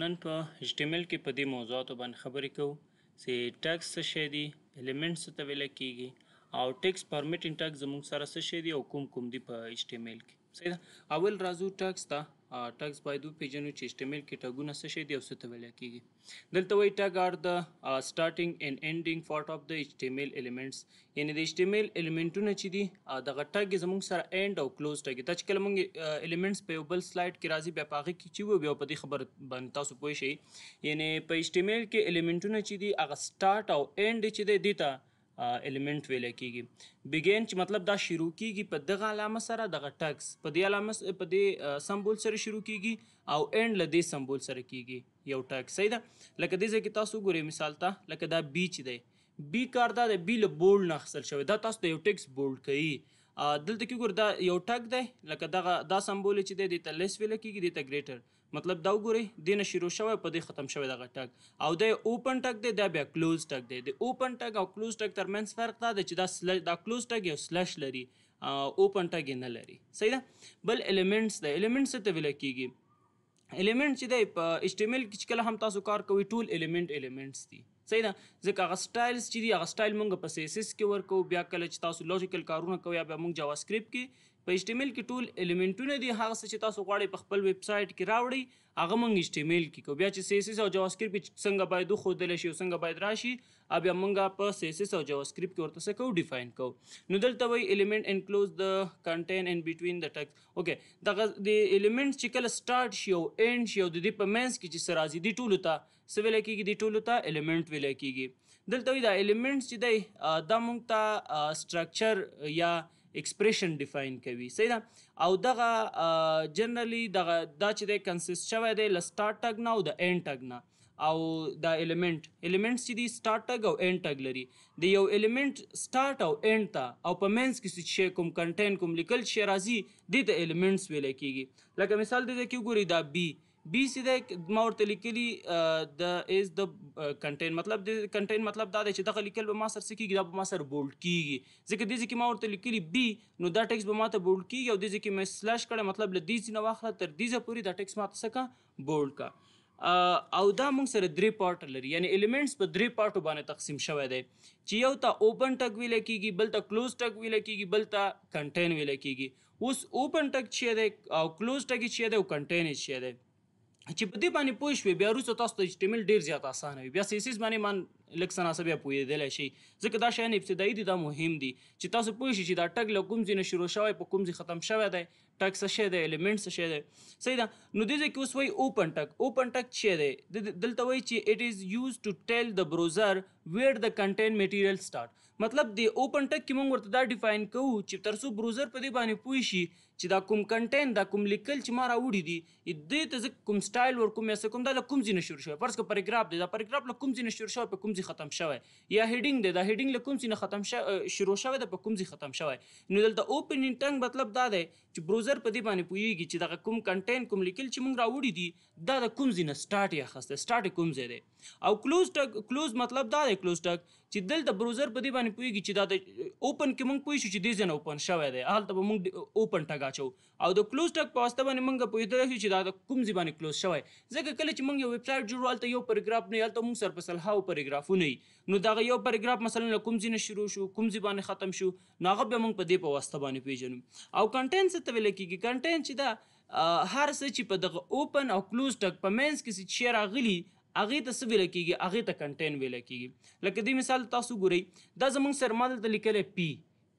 نن په HTML کې په دې موضوعاتو باندې خبرې کوو چې ټیکس څه شی دی الیمنټ څه ته ویل کیږي او ټیکس پرمیټینګ ټیکس زموږ سره څه شی دی او کوم کوم دی په HTML کې صحیح ده اول راځو ټیکس ته ټاکس باید وپیژنو چې اشتمل کې ټاګونه څه شي دي او څه ته ویل کیږي دلته وایي ټاګ آر د سټارټینګ اینډ اینډینګ پارت اف د اشتمل الیمنټس یعنی د اشتمل الیمنټونه چې دي دغه ټاګ زموږ سره اینډ او کلوز ټاګ دا چې کله موږ الیمنټس په یو بل سلایډ کې راځي بیا پاغه کې چې وو بیا په دې خبر باندې تاسو پوه شئ یعنی په اشتمل کې الیمنټونه چې دي هغه سټارټ او اینډ چې دي دیتا الیمنٹ ویل کېږي بګین چې مطلب دا شروع کېږي په دغه علامه سره دغه ټکس په دې علامه په دې سمبول سره شروع کېږي او اینډ له دې سمبول سره کېږي یو ټکس صحیح ده لکه دې ځای کې تاسو ګورئ مثال ته لکه دا بی چې دی بی کار دا د بی له بولډ نه اخیستل شوی دا تاسو د یو ټکس بولډ کوي دلته کې ګور دا یو ټک دی لکه دغه دا سمبول چې دی د ته لیس ویل کېږي د ته ګریټر مطلب دا وګورئ دینه شروع شوی په دې ختم شوی دغه ټاک او د اوپن ټاک دی دا بیا کلوز ټاک دی د اوپن ټاک او کلوز ټاک ترمنځ فرق دا دی چې دا سل دا کلوز ټاک یو سلش لري اوپن ټاک نه لري صحیح ده بل الیمنټس د الیمنټس ته ویل کیږي الیمنټ چې دی په اچ ټی ام ال کې کله هم تاسو کار کوي ټول الیمنټ الیمنټس دي صحیح ده ځکه هغه سټایلز چې دي هغه سټایل مونږ په سیسس کې ورکو بیا کله چې تاسو لوجیکل کارونه کوي بیا مونږ جاوا سکرپټ کې په HTML کې ټول الیمنټونه دي هغه څه چې تاسو غواړئ په خپل ویب سټ کې راوړئ هغه مونږ HTML کې کو بیا چې CSS او جاوا سکرپټ کې څنګه باید خو دل شي او څنګه باید راشي بیا مونږ په CSS او جاوا سکرپټ کې ورته څه کو ډیفاین کو نو دلته وای الیمنټ انکلوز د کنټین ان بیټوین د ټکس اوکې دغه د الیمنټ چې کله سٹارټ شي او اینډ شي او د دې په مینس کې چې سرازي دي ټول ته څه ویل کېږي دې ټولو ته الیمنټ ویل کېږي دلته وي دا الیمنټس چې دی دا موږ ته سټرکچر یا اکسپریشن ډیفاین کوي صحیح ده او دغه جنرالي دغه دا چې دی کنسیست شوی دی له سٹارټ ټګ نه او د اینډ ټګ نه او دا الیمنٹ الیمنٹس چې دي سٹارټ ټګ او اینډ ټګ لري د یو الیمنٹ سٹارټ او اینډ ته او په مینس کې چې کوم کنټین کوم لیکل شي راځي د الیمنٹس ویل کېږي لکه مثال دی چې ګوري دا بی بي سي دی ما ورته لیکلي د از د کنټین مطلب د کنټین مطلب دا دی چې دغه لیکل به ما سره څه کېږي دا به ما سره بولډ کېږي ځکه دې ځکه ما ورته لیکلي بي نو دا ټیکس به ما ته بولډ کېږي او دې ځکه مې سلاش کړی مطلب له دې ځینه واخله تر دې ځه پورې دا ټیکس ما ته څه کا بولډ کا او دا موږ سره درې پارټ لري یعنی الیمنټس په درې پارټو باندې تقسیم شوی دی چې یو ته اوپن ټک ویل کیږي بل ته کلوز ټک ویل کیږي بل ته کنټین ویل کیږي اوس اوپن ټک چی دی او کلوز ټک چی دی او کنټین چی دی چې په دې باندې پوه شوې بیا وروسته تاسو ته ایچ ټی ایم ایل ډېر زیات اسانه وي بیا سی ایس باندې مان لږ سناسه بیا پوهېدلی شي ځکه دا شیان ابتدایي دي دا مهم دي چې تاسو پوه شئ چې دا ټګ له کوم ځای نه شروع شوی په کوم ځای ختم شوی دی ټګ څه شی دی ایلیمنټ څه شی دی صحیح ده نو دې ځای کې اوس وایي اوپن ټګ اوپن ټګ څه دی دلته وایي چې اټ از یوز ټو ټیل د بروزر ویئر د کنټین میټیریل سٹارټ مطلب دی اوپن ټګ کې موږ ورته دا ډیفاین کوو چې ترڅو بروزر په دې باندې پوه شي چې دا کوم کنټین دا کوم لیکل چې ما راوړي دي دې ته زه کوم سټایل ور کوم یا کوم دا د کوم ځای نشور شوی فرض کو پاراګراف دی دا پاراګراف له کوم ځای نشور شوی په کوم ځای ختم شوی یا هډینګ دی دا هډینګ له کوم ځای ختم شوی شروع شوی دا په کوم ځای ختم شوی نو دلته اوپن انټنګ مطلب دا دی چې بروزر په دې باندې پوهیږي چې دا کوم کنټین کوم لیکل چې موږ راوړي دي دا د کوم ځای نه سٹارټ یا خسته سٹارټ کوم ځای دی او کلوز ټک کلوز مطلب دا دی کلوز ټک چې دلته بروزر په دې باندې پوهیږي چې دا اوپن کې موږ پوه شو چې دې ځای نه اوپن شوی دی هلته به موږ اوپن ټک لګا چو او د کلوز ټک په واسطه باندې موږ په یوه چې دا د کوم ځبانې کلوز شوی ځکه کله چې موږ یو ویب سټ جوړول ته یو پاراګراف نه یالته موږ سر په سلهاو پاراګرافونه نو دا یو پاراګراف مثلا له کوم ځینه شروع شو کوم ځبانې ختم شو ناغه به موږ په دې په واسطه باندې پیژنو او کنټینټ څه ته ویل کیږي کنټینټ چې دا هر څه چې په دغه اوپن او کلوز ټک په مینس کې چې شیر اغلی هغه ته څه ویل کیږي هغه ته کنټین ویل کیږي لکه دې مثال تاسو ګورئ دا زمونږ سرمادل ته لیکل پی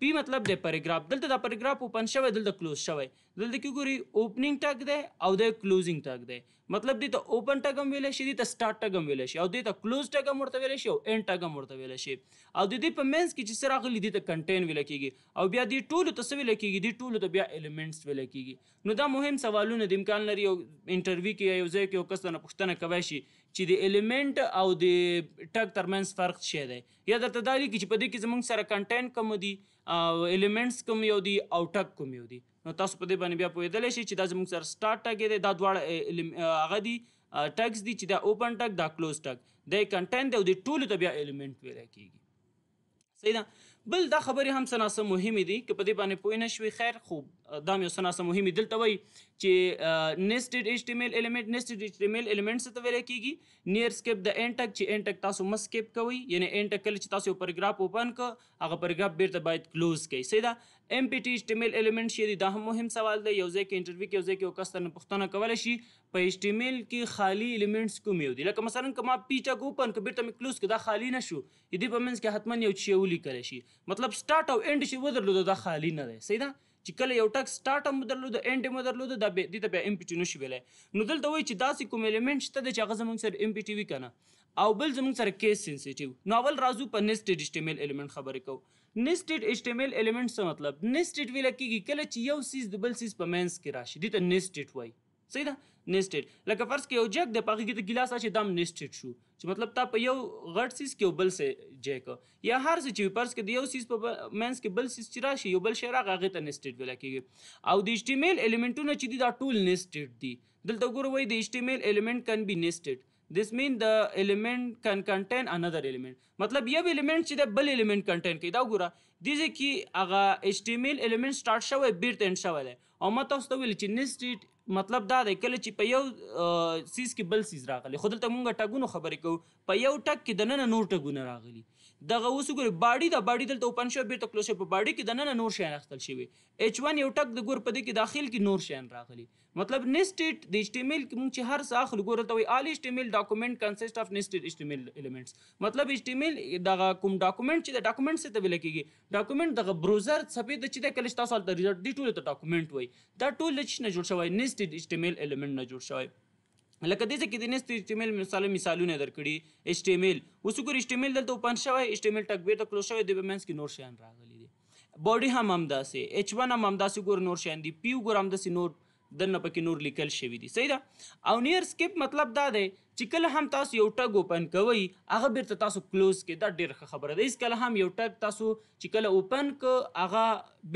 پی مطلب د پیراګراف دلته دا پیراګراف اوپن شوی دلته کلوز شوی دلته کې ګوري اوپننګ ټاګ دی او د کلوزینګ ټاګ دی مطلب دې ته اوپن ټاګ هم ویل شي دې ته سٹارټ ټاګ هم ویل شي او دې ته کلوز ټاګ هم ورته ویل شي او اینډ ټاګ هم ورته ویل شي او د دې په مینس کې چې سره غلي دې ته کنټین ویل کیږي او بیا دې ټول ته څه ویل کیږي دې ټول ته بیا الیمنټس ویل کیږي نو دا مهم سوالونه د امکان لري یو انټرویو کې یو ځای کې یو کس نه پوښتنه کوي شي چې د الیمنټ او د ټاګ ترمنس فرق شي دی یا درته دا لیکي چې په دې کې زمونږ سره کنټین کم دی الیمنټس کوم یو دي او ټک کوم یو دي نو تاسو په دې باندې بیا پوهیدلی شئ چې دا زموږ سره سٹارټ ټک دی دا دواړه هغه دي ټکس دي چې دا اوپن ټک دا کلوز ټک د کنټینټ دی او د ټولو ته بیا الیمنټ ویل کیږي صحیح ده بل دا خبرې هم څه ناسه مهمې دي که په دې باندې پوه نه شوي خیر خوب دا مې اوسناسه مهمه دلته وای چې نیسټډ ایچ ټی ایم ایل الیمنٹ نیسټډ ایچ ټی ایم ایل الیمنٹ څه ته ویل کیږي نیر سکیپ د ان ټک چې ان ټک تاسو مس سکیپ کوي یعنی ان ټک کله چې تاسو یو پاراګراف اوپن ک هغه پاراګراف بیرته باید کلوز کړئ سیدا ایم پی ټی ایچ ټی ایم ایل الیمنٹ شې دا هم مهم سوال دی یو ځای کې انټرویو کې یو ځای کې یو کس ته پوښتنه کول شي په ایچ ټی ایم ایل کې خالی الیمنټس کوم یو دي لکه مثلا کما پی ټک اوپن ک بیرته مې کلوز ک دا خالی نشو دې په منځ کې حتما یو چیولې کړی شي مطلب سٹارټ او انډ شي ودرلو دا خالی نه دی صحیح ده چې کله یو ټک سٹارټ هم درلود اینډ هم درلود د دې ته بیا ام پی ټی نشي ویلای نو دلته وایي چې داسې کوم الیمنت شته چې هغه زموږ سره ام پی ټی وی کنه او بل زموږ سره کیس سنسټیټیو نو اول راځو په نسټډ ایچ ټی ایم ایل الیمنت خبرې کوو نسټډ ایچ ټی ایم ایل الیمنت څه مطلب نسټډ ویل کیږي کله چې یو سیز د بل سیز په مینس کې راشي دې ته نسټډ وایي صحیح ده نسټډ لکه فرض کې یو جګ د پاګې کې د ګلاس اچي دم نسټډ شو چې مطلب تا په یو غټ سیس کې بل سه جای کو یا هر څه چې پرس کې دی یو سیس په مینس کې بل سیس چې راشي یو بل شی راغ هغه ته نستډ ویل کېږي او د ایچټیمیل الیمنټونه چې دي دا ټول نستډ دي دلته ګورو وای د ایچټیمیل الیمنټ کین بی نستډ this mean the element can contain another element مطلب یو element چې د بل element contain کوي دا ګوره د دې کې هغه html element start شوی بیرته end شوی دی او ما تاسو ته ویل چې nested مطلب دا دی کله چې په یو سیس کې بل سیس راغلی خو دلته مونږ ټګونو خبرې کوو په یو ټک کې دننه نور ټګونه راغلي دغه اوس ګور باډي د باډي دلته اوپن شو بیرته کلوز شو په باډي کې د نن نور شین اخیستل شوی اچ 1 یو ټک د ګور په دې کې داخل کې نور شین راغلی مطلب نستډ د ایچ ټی ام ال کې موږ چې هر څه اخلو ګور ته وی ال ایچ ټی ام ال ډاکومېنټ کنسیسټ اف نستډ ایچ ټی ام ال الیمنټس مطلب ایچ ټی ام ال دغه کوم ډاکومېنټ چې د ډاکومېنټ څخه ویل کېږي ډاکومېنټ دغه بروزر سپید چې د کلش تاسو د ریزلټ دی ټول ته ډاکومېنټ وای دا ټول چې نه جوړ شوی نستډ ایچ ټی ام ال الیمنټ نه جوړ شوی لکه دې کې د نست ایچ ټی ام ایل مثال مثالونه درکړي ایچ ټی ام ایل اوس ګور ایچ ټی ام ایل دلته اوپن شوی ایچ ټی ام ایل ټک بیرته کلوز شوی د مینس کې نور شیان راغلي دي باډي هم همداسې ایچ 1 هم همداسې ګور نور شیان دي پیو ګور همداسې نور دنه پکې نور لیکل شوی دي صحیح ده او نیر سکپ مطلب دا دی چې کله هم تاسو یو ټګ اوپن کوئ هغه بیرته تاسو کلوز کې دا ډیر خبره ده هیڅ کله هم یو ټګ تاسو چې کله اوپن ک هغه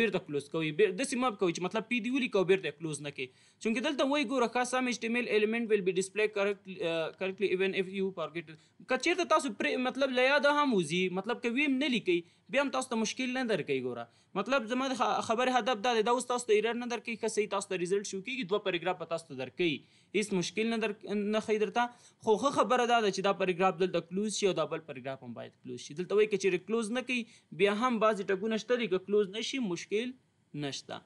بیرته کلوز کوئ د سیمه کوي چې مطلب پی دی ولي کو بیرته کلوز نه کی چونکی دلته وای ګوره خاص سم ایچ ټی ایم ایل ایلیمنٹ ویل بی ډیسپلی کریکټ کریکټلی ایون اف یو ټارګټ کچیر ته تاسو پر مطلب لیا ده هم وزي مطلب کې ویم نه لیکي بیا هم تاسو ته مشکل نه درکې ګوره مطلب زما خبره هدف دا ده دا اوس تاسو ته ایرر نه درکې که صحیح تاسو ته ریزلټ شو کیږي دوه پیراګراف تاسو ته درکې هیڅ مشکل نه در نه خې درته خو خبره دا ده چې دا پیراګراف دلته کلوز شي او دا بل پیراګراف هم باید کلوز شي دلته وایي چې کلوز نه کوي بیا هم بعضی ټکونه شته دي که کلوز نشي مشکل نشته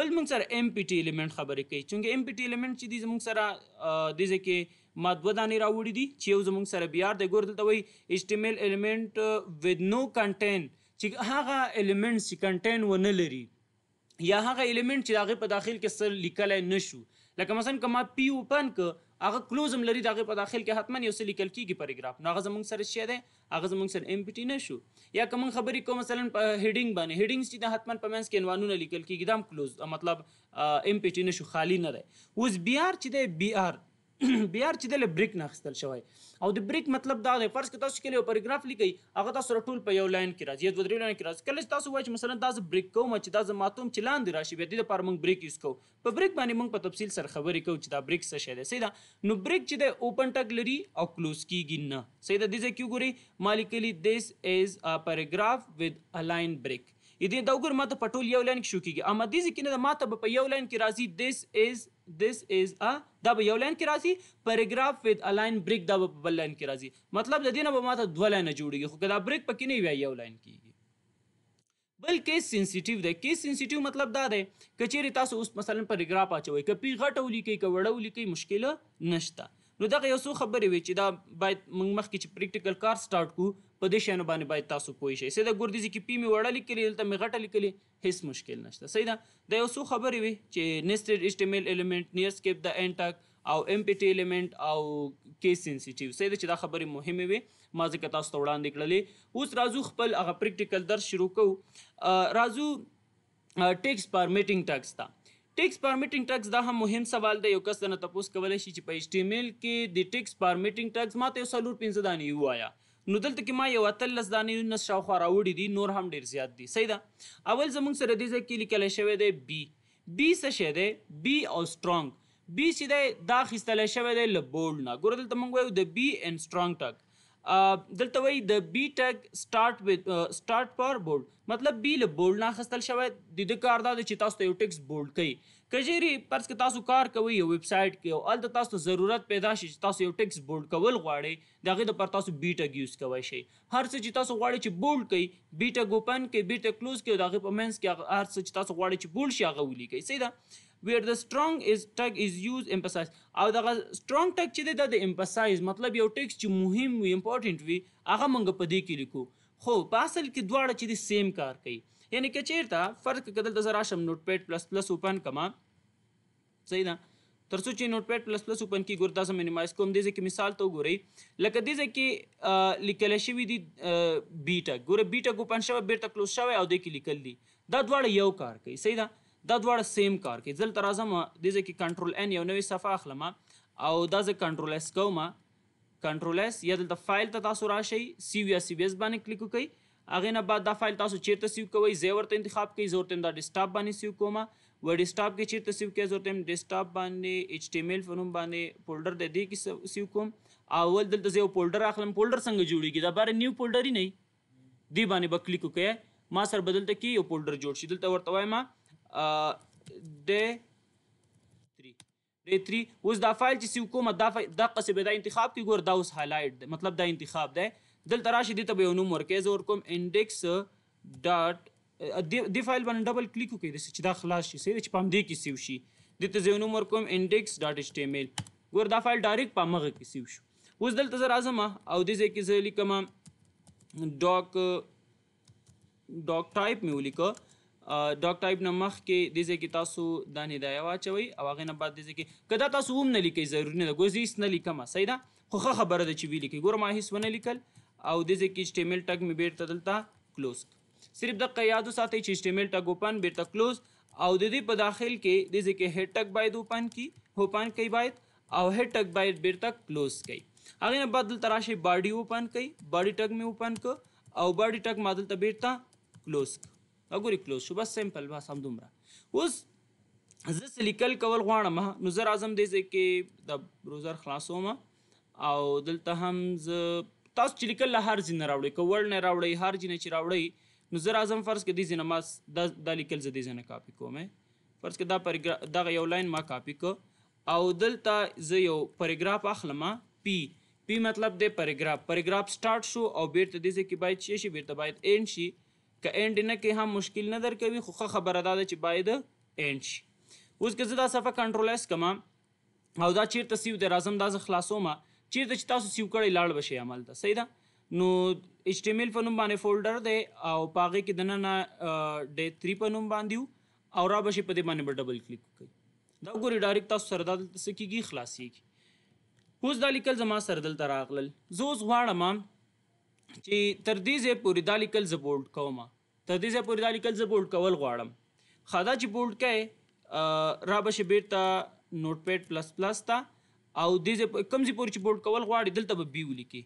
بل موږ سره ایم پی ټی الیمنٹ خبرې کوي چونګې ایم پی ټی الیمنٹ چې دې موږ سره د دې کې ما دوه دانې راوړې دي چې یو زموږ سره بیا د ګور دلته وایي ایچ ټی ایم ایل الیمنٹ ود نو کنټین چې هغه الیمنټس چې کنټین و نه لري یا هغه الیمنټ چې هغه په داخل کې سر لیکلای نشو لکه مثلا کما پی اوپن ک هغه کلوزم لري دغه په داخل کې حتما یو څه لیکل کیږي پیراګراف نو هغه زمونږ سره شی دی هغه زمونږ سره ام پی ټی نه شو یا کوم خبرې کو مثلا په هډینګ باندې هډینګ چې د حتما په منس کې عنوانونه لیکل کیږي دام کلوز مطلب ام پی ټی نه شو خالی نه دی اوس بی آر چې دی بی آر بیار چې د بریک نه اخستل شوی او د بریک مطلب دا دی فرض کړه تاسو کې یو پیراګراف لیکي هغه تاسو ټول په یو لاین کې راځي دوه درې لاین کې راځي کله تاسو وایي مثلا تاسو بریک کوم چې تاسو ماتوم چې لاندې راشي به دې لپاره موږ بریک یوز کوو په بریک باندې موږ په تفصیل سره خبرې کوو چې دا بریک څه شی دی صحیح ده نو بریک چې دی اوپن ټک لري او کلوز کیږي نه صحیح ده دې ځای کې وګورئ مالیکلی دیس از ا پیراګراف وذ ا لاین بریک دې دا وګور ماته پټول یو لاین کې شو کیږي اما دې ځکه نه ماته په یو لاین کې راځي دیس از this is a دا به یو لاین کې راځي پیراګراف وذ ا لاین بریک دا به بل لاین کې راځي مطلب د دې نه به ماته دوه لاینه جوړیږي خو دا بریک پکې نه وي یو لاین کېږي بل کیس سنسټیو دی کیس سنسټیو مطلب دا دی کچېری تاسو اوس مثلا پیراګراف اچوي کپی غټو لیکي کوړو لیکي مشکل نشته نو دغه یو څو خبرې وي چې دا باید موږ مخکې چې پریکټیکل کار سٹارټ کو په دې شانو باندې باید تاسو پوه شئ سیده ګوردیزي کې پی می وړه لیکلي دلته می غټه لیکلي هیڅ مشکل نشته صحیح ده دا یو څو خبرې وي چې نستډ ایچ ټی ایم ایل ایلیمنت نیر سکیپ د ان ټاک او ام پی ټی ایلیمنت او کیس سنسټیو سیده چې دا خبرې مهمه وي ما ځکه تاسو ته وړاندې کړلې اوس راځو خپل هغه پریکټیکل درس شروع کوو راځو ټیکس پارمیټینګ ټاکس ته ټیکس پارمیټینګ ټاکس دا هم مهم سوال دی یو کس نه تاسو کولای شي چې په ایچ ټی ایم ایل کې د ټیکس پارمیټینګ ټاکس ماته یو سلور پنځه دانی یو آیا نو دلته کې ما یو اتلس دانې نس شاوخوا راوړي دي نور هم ډیر زیات دي صحیح ده اول زمونږ سره دې ځای کې لیکلی شوی دی بی بی څه شی دی بی او سټرونګ بی چې دی دا اخیستلی شوی دی له بولډ نه ګوره دلته موږ وایو د بی ان سټرونګ ټک دلته وایي د بی ټک سٹارټ وذ سٹارټ پر بولډ مطلب بی له بولډ نه اخیستل شوی د دې کار دا چې تاسو یو ټکس بولډ کوي کجيري پرس کې تاسو کار کوي یو ویب سټ کې او ال تاسو ضرورت پیدا شي چې تاسو یو ټیکس بولډ کول غواړئ دغه د پر تاسو بیټ یوز کوي شي هر څه چې تاسو غواړئ چې بولډ کړئ بیټ اوپن کې بیټ کلوز کې دغه په منس کې هر څه چې تاسو غواړئ چې بولډ شي هغه ولي کوي سیدا where the strong is tag is used emphasize او دغه strong tag چې دی د emphasize مطلب یو ټیکس چې مهم وي important وي هغه موږ په دې کې لیکو خو په اصل کې دواړه چې سیم کار کوي یعنی که چیرته فرض کړه دلته زه راشم نوټ پیډ پلس پلس اوپن کما صحیح ده ترڅو چې نوټ پیډ پلس پلس اوپن کی ګوردا سم مینیمایز کوم دې ځکه مثال ته وګورئ لکه دې ځکه لیکل شوی دی بیټا ګوره بیټا اوپن شوی بیټا کلوز شوی او دې کې لیکل دي دا دواړه یو کار کوي صحیح ده دا دواړه سیم کار کوي دلته راځم دې ځکه کنټرول ان یو نوې صفحه اخلم او دا زه کنټرول اس کوم کنټرول اس یا دلته فایل ته تاسو راشئ سی وی یا سی بی اس باندې کلیک وکړئ اغه نه بعد دا فایل تاسو چیرته سیو کوئ زه ورته انتخاب کوئ زه ورته دا ډیسکټاپ باندې سیو کوم و ډیسکټاپ کې چیرته سیو کوي زه ورته ډیسکټاپ باندې ایچ ټی ایم ایل فنوم باندې فولډر د دې کې سیو کوم اول دلته زه یو فولډر اخلم فولډر څنګه جوړیږي دا بار نیو فولډر نه دی باندې به کلیک وکړئ ما سره بدلته کې یو فولډر جوړ شي دلته ورته وایم د 3 ډي 3 اوس دا فایل چې سیو کوم دا دا قصې به دا انتخاب کې ګور دا اوس هایلایټ مطلب دا انتخاب دی دلته راشي دې ته به یو نوم ورکې زه ورکوم انډیکس ډاټ دې فایل باندې ډبل کلیک وکړئ داسې چې دا خلاص شي صحیح دی چې په همدې کې سیو شي دې ته زه یو نوم ورکوم انډیکس ډاټ ایچ ټي ایم ایل ګور دا فایل ډایرکټ په مغه کې سیو شو اوس دلته زه راځم او دې ځای کې زه لیکم ډاک ډاک ټایپ مې ولیکه ډاک ټایپ نه مخکې د دې کې تاسو د هدايه واچوي او هغه نه بعد د دې کې کدا تاسو هم نه لیکي ضروري نه ده ګوزیس نه لیکم صحیح ده خو خبره ده چې وی لیکي ګور ما هیڅ ونه لیکل او د ځکه چې ټی ایل ټګ مې بیرته دلته کلوز صرف د یاد وساتئ چې ټی ایل ټګ اوپن بیرته کلوز او د دې په داخل کې د ځکه هډ ټګ باید اوپن کی اوپن کوي باید او هډ ټګ باید بیرته کلوز کوي هغه نه بعد دلته راشي باډي اوپن کوي باډي ټګ مې اوپن کو او باډي ټګ ما دلته بیرته کلوز وګوري کلوز شو بس سیمپل بس هم دومره اوس زه سلیکل کول غواړم نو زه راځم دې کې د بروزر خلاصوم او دلته هم زه تاسو چې لیکل له هر ځینه راوړئ که ورډ نه راوړئ هر ځینه چې راوړئ نو زه راځم فرض کې دې ځینه ما دا, دا لیکل زه دې ځینه کاپي کوم فرض کې دا پرګرا دغه یو لاین ما کاپي کو او دلته زه یو پرګراف اخلم پی پی مطلب دی پرګراف پرګراف سٹارټ شو او بیرته دې کې باید شي شي بیرته باید اینډ شي که اینډ نه کې هم مشکل نه در کوي خو خبره ده چې باید اینډ شي اوس که زه دا صفحه کنټرول اس کما او دا چیرته سیو د رازم دا خلاصومه چیرته چې تاسو سیو کړی لاړ بشي عمل ته صحیح ده نو ایچ ټی ام ایل په نوم باندې فولډر دی او پاغه کې دننه ډې 3 په نوم باندې او را بشي په دې باندې به ډبل کلیک وکړئ دا ګوري ډایرکټ تاسو سره د څه کیږي خلاصي اوس دا لیکل زما سره دلته راغلل زه اوس غواړم چې تر دې ځې پورې دا لیکل زه بولډ کوم تر دې ځې پورې دا لیکل زه بولډ کول غواړم خدا چې بولډ کړي را بشي بیرته نوټ پیډ پلس پلس ته او دې کم زی پورې چې بولډ کول غواړي دلته به بی ولیکي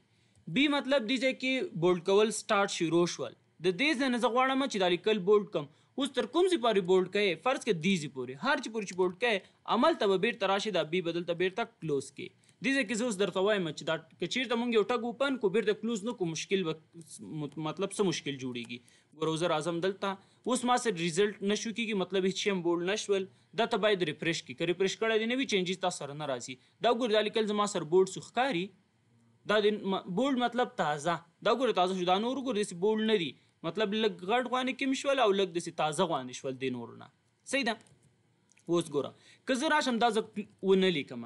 بی مطلب دی چې بولډ کول سٹارټ شروع شول د دې ځنه زه غواړم چې دا لیکل بولډ کم اوس تر کوم ځای پورې بولډ کړي فرض کې دی ځای پورې هر چې پورې چې بولډ کړي عمل ته به بیر تراشي دا بی بدل ته بیر تک کلوز کړي دې ځکه زه اوس درته وایم چې دا کچیر ته مونږ یو ټګ اوپن کو بیرته کلوز نو کو مشکل مطلب څه مشکل جوړیږي ګروزر اعظم دلته اوس ما سره ریزلټ نشو کیږي مطلب هیڅ هم بول نشول دا ته باید ریفرش کی که ریفرش کړه دی نوې چینجز تاسو سره نه راځي دا ګور د لیکل زما سره بولډ سخکاری دا د بولډ مطلب تازه دا ګور تازه شو دا نور ګور دسی بولډ نه دی مطلب لګ غړ غوانه کې مشول او لګ دسی تازه غوانه شول دی نور نه صحیح ده اوس ګوره که زه راشم دا زه ونه لیکم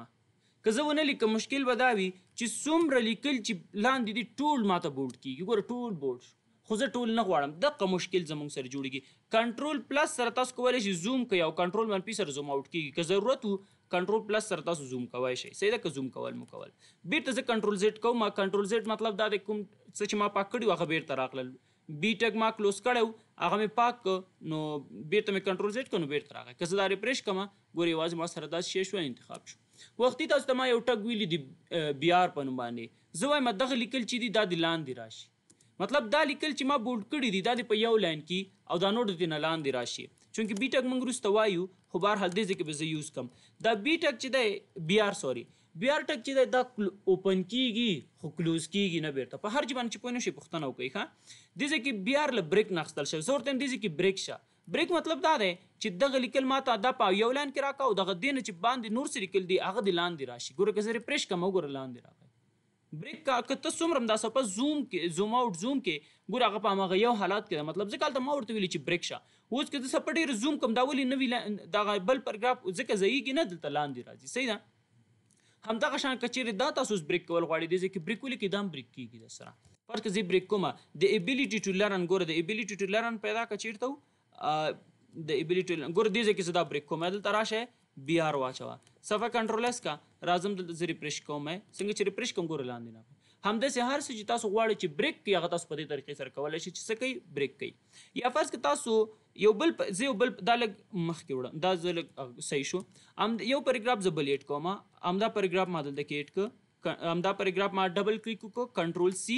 که زه ونه لیکم مشکل به دا وي چې څومره لیکل چې لاندې دي ټول ماته بوډ کېږي ګوره ټول بوډ شو خو زه ټول نه غواړم دغه مشکل زموږ سره جوړیږي کنټرول پلس سره تاسو کولی شئ زوم کوي او کنټرول منفي سره زوم آوټ کیږي که ضرورت وو کنټرول پلس سره تاسو زوم کوای شئ صحیح ده که زوم کول مو کول بیرته زه کنټرول زیډ کوم ما کنټرول زیډ مطلب دا دی کوم څه چې ما پاک کړي هغه بیرته راغلل بی ټګ ما کلوز کړو هغه مې پاک نو بیرته مې کنټرول زیټ کړو بیرته راغی که زه دا ریفرش کوم ګوري واځي ما سره داس شې شو انتخاب شو وختي تاسو ته ما یو ټګ ویلی دی بی آر په نوم باندې زه وایم دغه لیکل چې دی دا د لاندې راشي مطلب دا لیکل چې ما بولډ کړی دي دا د په یو لاین کې او دا نوټ د نه لاندې راشي چونکی بی ټک e موږ وروسته وایو خو بهر حال دې ځکه به زه یوز کم دا بی ټک e چې دی بی آر سوري بی آر ټک چې دی دا اوپن کیږي خو کلوز کیږي نه بیرته په هر ژبه باندې چې پوه نه شي پوښتنه وکړي ښه دې ځای کې بی آر له بریک نه اخیستل شوی زه ورته دې ځای کې بریک شه بریک مطلب دا دی چې دغه لیکل ما ته دا په یو لاین کې راکاو دغه دین چې باندې نور سره لیکل دي هغه د لاندې راشي ګوره که زه ریفرش کوم وګوره لاندې راکاو بریک کا که ته څومره همداسې په زوم کې زوم آوټ زوم کې ګوره هغه په هماغه یو حالات کې ده مطلب ځکه هلته ما ورته ویلي چې بریک شه اوس که ته څه په ډېر زوم کوم دا ولې نه وي دغه بل پرګراف ځکه ځایېږي نه دلته لاندې راځي صحیح ده همدغه شان کچیر دا تاسو بریک کول غواړئ د ځکه بریک ولې کې دام بریک کیږي د سره پر کې بریک کوم د ابيليټي ټو لرن ګور د ابيليټي ټو لرن پیدا کچیر ته د ابيليټي ګور دې ځکه صدا بریک کوم دلته راشه بی آر واچوا صفه کنټرول اس کا راځم د ریفرش کوم څنګه چې ریفرش کوم ګور لاندې نه هم د سه هر څه چې تاسو غواړئ چې بریک کې هغه تاسو په دې طریقې سره کولای شئ چې څه کوي بریک کوي یا فرض که تاسو یو بل زه یو بل دا لګ مخکې وړم دا زه لګ صحیح شو ام یو پیراګراف زه بل ایډ کوم ام دا پیراګراف ما دلته کې ایډ ک ام دا پیراګراف ما ډبل کلیک کو کنټرول سی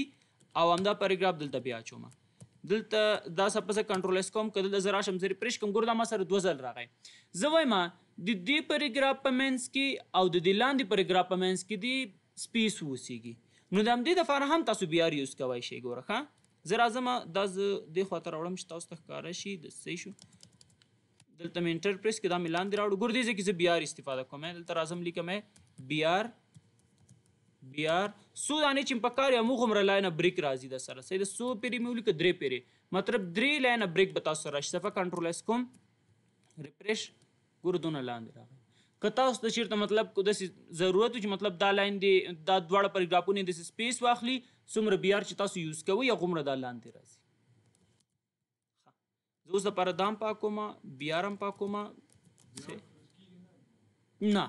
او ام دا پیراګراف دلته بیا چوم دلته دا سپسه کنټرول اس کوم کله زرا شم زری پرش کوم ګوردا ما سره دوزل راغی زه وایم د دې پاراګراف په منځ کې او د لاندې پاراګراف په منځ کې دی سپیس وسیږي نو د همدې لپاره هم تاسو بیا یوز کوی شئ ګوره ښه زه راځم دا زه دې خواته راوړم چې تاسو ته ښکاره شي د څه شو دلته مې انټر پریس کې دا مې لاندې راوړو ګور دې ځکه چې بی آر استفاده کوم دلته راځم لیکم بی آر بی آر سو دانې چې په کار یا مو غمره لاینه بریک راځي د سره صحیح د سو پیری مې ولیکه درې پیری مطلب درې لاینه بریک به تاسو سره شته کنټرول اس کوم ریفریش ګردونه لاندې راغی کتا اوس د چیرته مطلب کو د ضرورت چې مطلب دا لاین دی دا دواړه پاراګرافونه د سپیس واخلي څومره بیا چې تاسو یوز کوئ یا غومره دا لاندې راځي زه اوس د پردام پاکوما بیارم پاکوما نه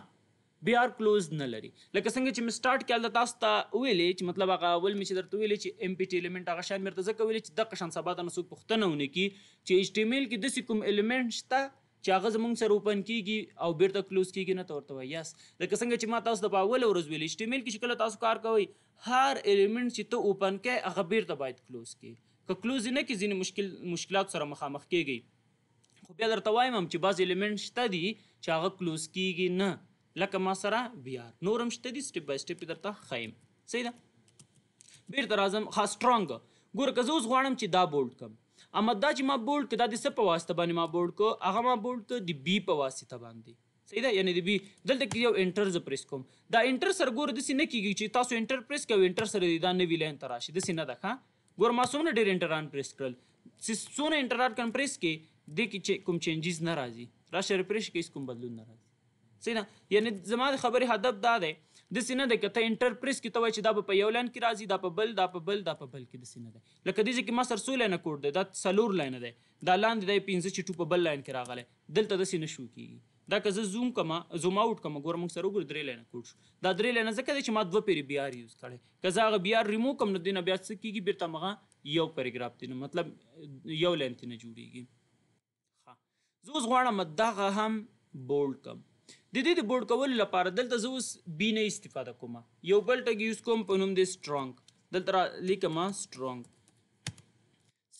بیا کلوز نه لري لکه څنګه چې م سٹارټ کړل تاسو ته ویلې چې مطلب هغه اول می چې درته ویلې چې ام پی ټی الیمنت هغه شان مرته ځکه ویلې چې د قشن سبا د نسوک پښتنه ونه کی چې ایچ ټی ایم ایل کې د کوم الیمنت شته چې هغه زمونږ سره اوپن کیږي او بیرته کلوز کیږي نه تورته وای یس لکه څنګه چې ما تاسو د پاول ورځ ویل ایچ ټی ام ال کې شکل تاسو کار کوي هر الیمنت چې ته اوپن کې هغه بیرته باید کلوز کی که کلوز نه کې ځینې مشکل مشکلات سره مخامخ کیږي خو بیا درته وایم چې بعض الیمنت شته دي چې هغه کلوز کیږي نه لکه ما سره بی آر نورم شته دي سټپ بای سټپ درته خایم صحیح ده بیرته راځم خاص سترونګ ګور که زه اوس غواړم چې دا بولډ کم اما دا چې ما بولډ کړ دا د څه په واسطه باندې ما بولډ کو هغه ما بولډ کړ د بی په واسطه باندې صحیح ده یعنی د بی دلته کې یو انټر ز پریس کوم دا انټر سر ګور د سینې کیږي چې تاسو انټر پریس کوي انټر سره دا نه وی لاین تراشي د سینې ده ښا ګور ما څومره ډیر انټران پریس کړل څومره انټران کم پریس کې د کې چې کوم چینجز نه راځي راشه ریفرش کې کوم بدلون نه راځي صحیح نه یعنی زما د خبرې هدف دا ده د سینه د کته انټرپریس کې توای چې دا په یو لاین کې راځي دا په بل دا په بل دا په بل کې د سینه ده لکه دې چې ما سر سول نه کوډ ده دا سلور لاین ده دا لاندې د 15 چې ټو په بل لاین کې راغله دلته د سینه شو کیږي دا که زه زوم کما زوم اوټ کما ګور موږ سره وګور درې لاینه کوټ شو دا درې لاینه ځکه چې ما دوه پیری بی آر یوز کړي که زه هغه بی آر ریمو کم نه دینه بیا څه کیږي بیرته مغه یو پیراګراف دی مطلب یو لاین تی نه جوړیږي ها زه اوس غواړم دغه هم بولډ کم د دې د بورډ کولو لپاره دلته زه اوس بی نه استفاده کوم یو بل ټګ یوز کوم په نوم د سترونګ دلته را لیکم سترونګ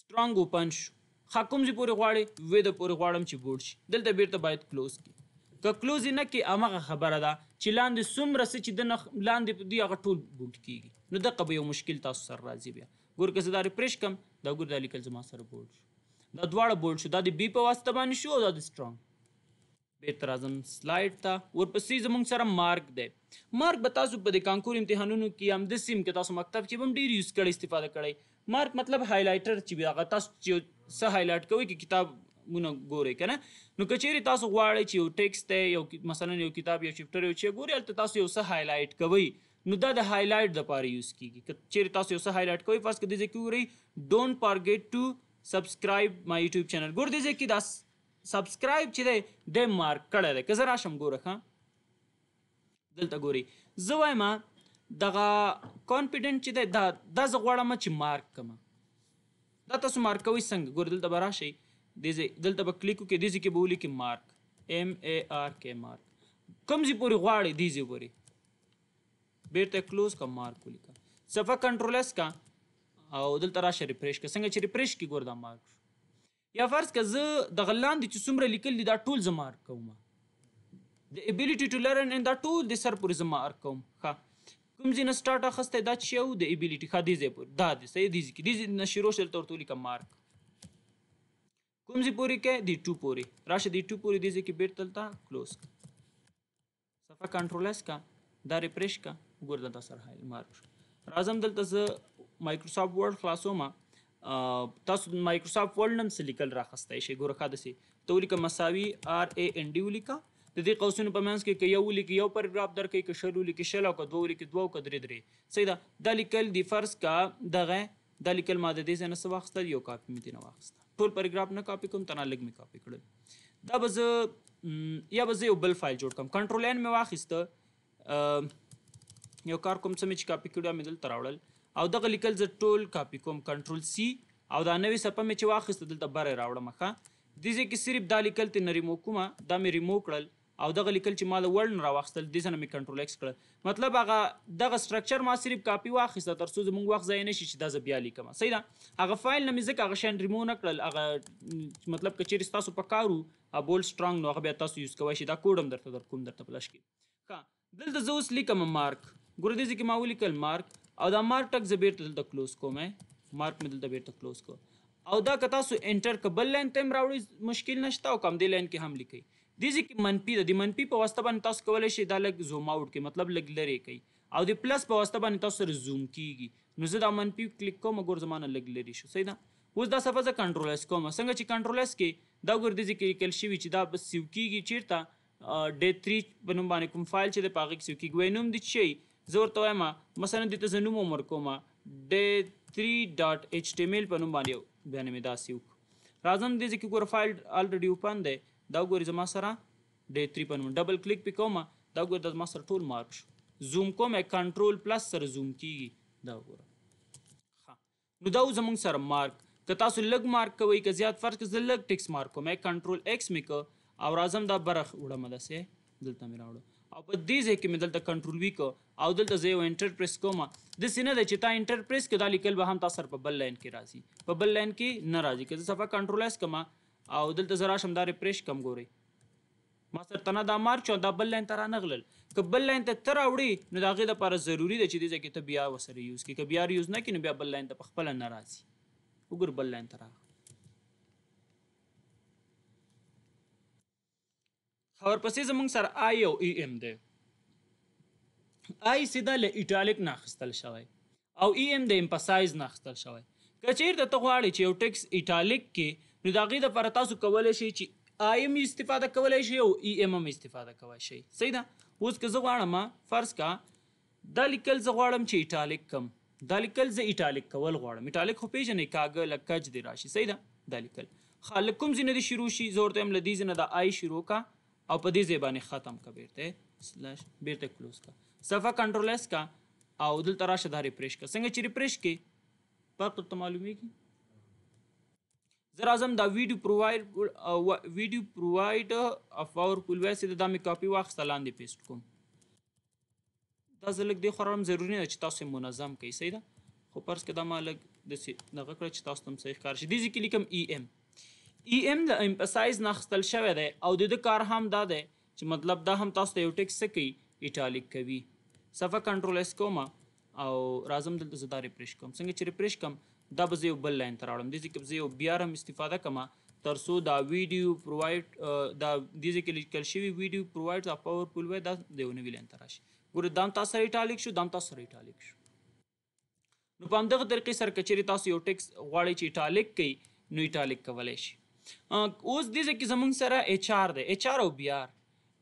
سترونګ اوپن شو ښه کوم ځای پورې غواړې ویده پورې غواړم چې بورډ شي دلته بیرته باید کلوز کړي که کلوز نه کړي هماغه خبره ده چې لاندې څومره څه چې د لاندې په دوی هغه ټول بوټ کېږي نو دقه به یو مشکل تاسو سره راځي بیا ګور که زه دا ریفرش کړم دا ګور دا لیکل زما سره بورډ شو دا دواړه بولډ شو دا د بی په واسطه باندې شو او دا د سترونګ بیرته راځم سلایډ ته ورپسې زموږ سره مارک دی مارک به تاسو په د کانکور امتحانونو کې هم د سیم کې تاسو مکتب کې هم ډیر یوز کړئ استفاده کړئ مارک مطلب هایلایټر چې هغه تاسو چې څه هایلایټ کوئ کې کتاب مونږ ګورئ کنه نو کچېری تاسو غواړئ چې یو ټیکست دی یو مثلا یو کتاب یو چپټر یو چې ګورئ البته تاسو یو څه هایلایټ کوئ نو دا د هایلایټ د پاره یوز کیږي کچېری تاسو یو څه هایلایټ کوئ فاست کې دې ځکه ګورئ ډونټ فارګیټ ټو سبسکرایب مای یوټیوب چینل ګور دې ځکه دا سبسکرایب چې دی د مارک کړی دی که زه راشم ګوره ښه دلته ګوري زه وایم دغه کانفیډنټ چې دی دا دا زه غواړم چې مارک کړم دا تاسو مارک کوئ څنګه ګوره دلته به راشئ دې دلته به کلیک وکړئ دې ځای کې به ولیکئ مارک ایم ای آر کې مارک کوم ځای پورې غواړئ دې ځای پورې بیرته کلوز کا مارک ولیکه صفحه کنټرول اس کا او دلته راشه ریفریش کا څنګه چې ریفریش کې ګوره دا مارک شو یا فرض که زه د غلان دي چې څومره لیکل دي دا ټول زما کوم د ابيليټي ټو لرن ان دا ټول د سر پر زما کوم ښه کوم ځین سٹارټ اخسته دا چې یو د ابيليټي ښه دي زه پر دا دي صحیح دي چې دي نه شروع شل تر ټولي کوم مارک کوم ځای پورې کې دی 2 پورې راشه دی 2 پورې دي چې بیت تلتا کلوز صفه کنټرول اس کا دا ریفرش کا وګورئ دا سره هایل مارک راځم دلته زه مایکروسافټ ورډ خلاصومه تاسو مایکروسافټ ورډ نم سلیکل راخستای شي ګوره کا دسي ته ولیکه مساوي ار ا ان ډي ولیکه د دې قوسونو په منځ کې کې یو لیک یو پاراګراف درکې کې شلو لیک شل او دوه لیک دوه او درې درې سیدا د لیکل دی فرض کا دغه د لیکل ماده دې زنه سو واخستل یو کاپی مې نه واخسته ټول پاراګراف نه کاپی کوم تنه لګ مې کاپی کړل دا بز یا بز یو بل فایل جوړ کوم کنټرول ان مې واخسته یو کار کوم څه مې کاپی کړو مې دل تراوړل او دغه لیکل زه ټول کاپی کوم کنټرول سی او دا نوې صفه مې چې واخیسته دلته بره راوړم ښه دې ځای کې صرف دا لیکل ته نه ریمو کومه دا مې ریمو کړل او دغه لیکل چې ما د ورډ نه راوخستل دې سره مې کنټرول ایکس کړ مطلب هغه دغه سټرکچر ما صرف کاپی واخیسته تر څو زموږ وخت ځای نشي چې دا ز بیا لیکم صحیح ده هغه فایل نه مې ځکه هغه شین ریمو نه کړل هغه مطلب کچې تاسو په کارو بول سټرانګ نو هغه بیا تاسو یوز کوئ شي دا کوډ هم درته در کوم درته پلش کې ښه دلته زه اوس لیکم مارک ګوره دې چې ما ولیکل مارک او دا مارک ټک زه بیرته دلته کلوز کوم مارک مې دلته بیرته کلوز کوم او دا که تاسو انټر کبل لاین تم راوړی مشکل نشته او کم دی لاین کې هم لیکي د دې کې منفي د منفي په واسطه باندې تاسو کولای شئ دا لګ زوم آوټ کې مطلب لګ لري کوي او د پلس په واسطه باندې تاسو سره زوم کیږي نو زه دا منفي کلیک کوم ګور زمانه لګ لري شو صحیح ده اوس دا صفه زه کنټرول اس کوم څنګه چې کنټرول اس کې دا ګور د دې کې کل شي چې دا بس سیو کیږي چیرته ډی 3 په نوم باندې کوم فایل چې د پاغې سیو کیږي نوم دي شي زه ورته وایم مثلا دې ته زه نوم عمر کوم d3 ډاټ ایچ ټی ام ال په نوم باندې بیان مې داسې وکړو راځم دې ځکه ګور فایل الریډي اوپن دی دا ګورې زما سره d3 په نوم ډبل کلیک پې کوم دا ګور د زما سره ټول مارک شو زوم کوم کنټرول پلس سره زوم کیږي دا ګوره نو دا زمونږ سره مارک که تاسو لګ مارک کوئ که زیات فرق زه لګ ټیکس مارک کوم کنټرول ایکس مې که او راځم دا برخ وړم داسې دلته مې راوړو او په دې ځای کې مې دلته کنټرول وی کو او دلته زه یو انټر پریس کوم د سینه د چتا انټر پریس کې دا لیکل به هم تاسو په بل لاین کې راځي په بل لاین کې نه راځي که زه صفه کنټرول اس کما او دلته زرا شم دا ریفرش کم ګوري ما سره تنه دا مارچ او دا بل لاین تر نه غلل که بل لاین ته تر اوړي نو دا غي د لپاره ضروری ده چې دې ځکه ته بیا وسره یوز کې که بیا یوز نه کینو بیا بل لاین ته خپل ناراضي وګور بل لاین تر ورپسې زمونږ سره آی او ای ایم دی آی سیده له ایټالیک نه اخیستل شوی او ای ایم د امپسایز نه اخیستل شوی که چیرته ته غواړې چې یو ټکس ایټالیک کې نو د هغې دپاره تاسو کولی شئ چې آی ایم استفاده کولی شئ او ای ایم هم استفاده کولی شئ صحیح ده اوس که زه غواړم فرض کا دا لیکل زه غواړم چې ایټالیک کم دا لیکل زه ایټالیک کول غواړم ایټالیک خو پیژنې کاګه لکج دی راشي صحیح ده دا لیکل خالق کوم ځینه دی شروع شي زور ته هم لدی ځینه د آی شروع کا او په دې ځای باندې ختم کا بیرته سلاش بیرته کلوز کا صفحه کنټرول اس کا او دلته راشه دا ریفریش کا څنګه چې ریفریش کې فرق ته معلومیږي زه راځم دا ویډیو پروواید ویډیو پروواید اف اور پول ویسې دا مې کاپی واخسته لاندې پیسټ کوم دا زه لږ دی خورم ضروری نه چې تاسو منظم کړئ صحیح ده خو پرس کې دا ما لږ دغه کړه چې تاسو تم صحیح کار شي دې کې لیکم ای e ام ای ایم د امپسایز نخستل شوی دی او د دې کار هم دا دی چې مطلب دا هم تاسو ته یو ټیکس کوي ایټالیک کوي صفه کنټرول اس کوم او راځم دلته زدا ریفرش کوم څنګه چې ریفرش کوم دا به یو بل لاین ته راوړم د دې کې یو بیا هم استفاده کوم ترسو دا ویډیو پرووایډ دا د دې کې لیکل شوی ویډیو پرووایډ د پاورفل وای دا دیونه ویل انت راشي ګوره دام تاسو سره ایټالیک شو دام تاسو سره ایټالیک شو نو په همدغه طریقې سره کچېرې تاسو یو ټیکس غواړئ چې ایټالیک کوي نو ایټالیک کولای شي اوس دې ځکه زمونږ سره ایچ آر دی ایچ آر او بی آر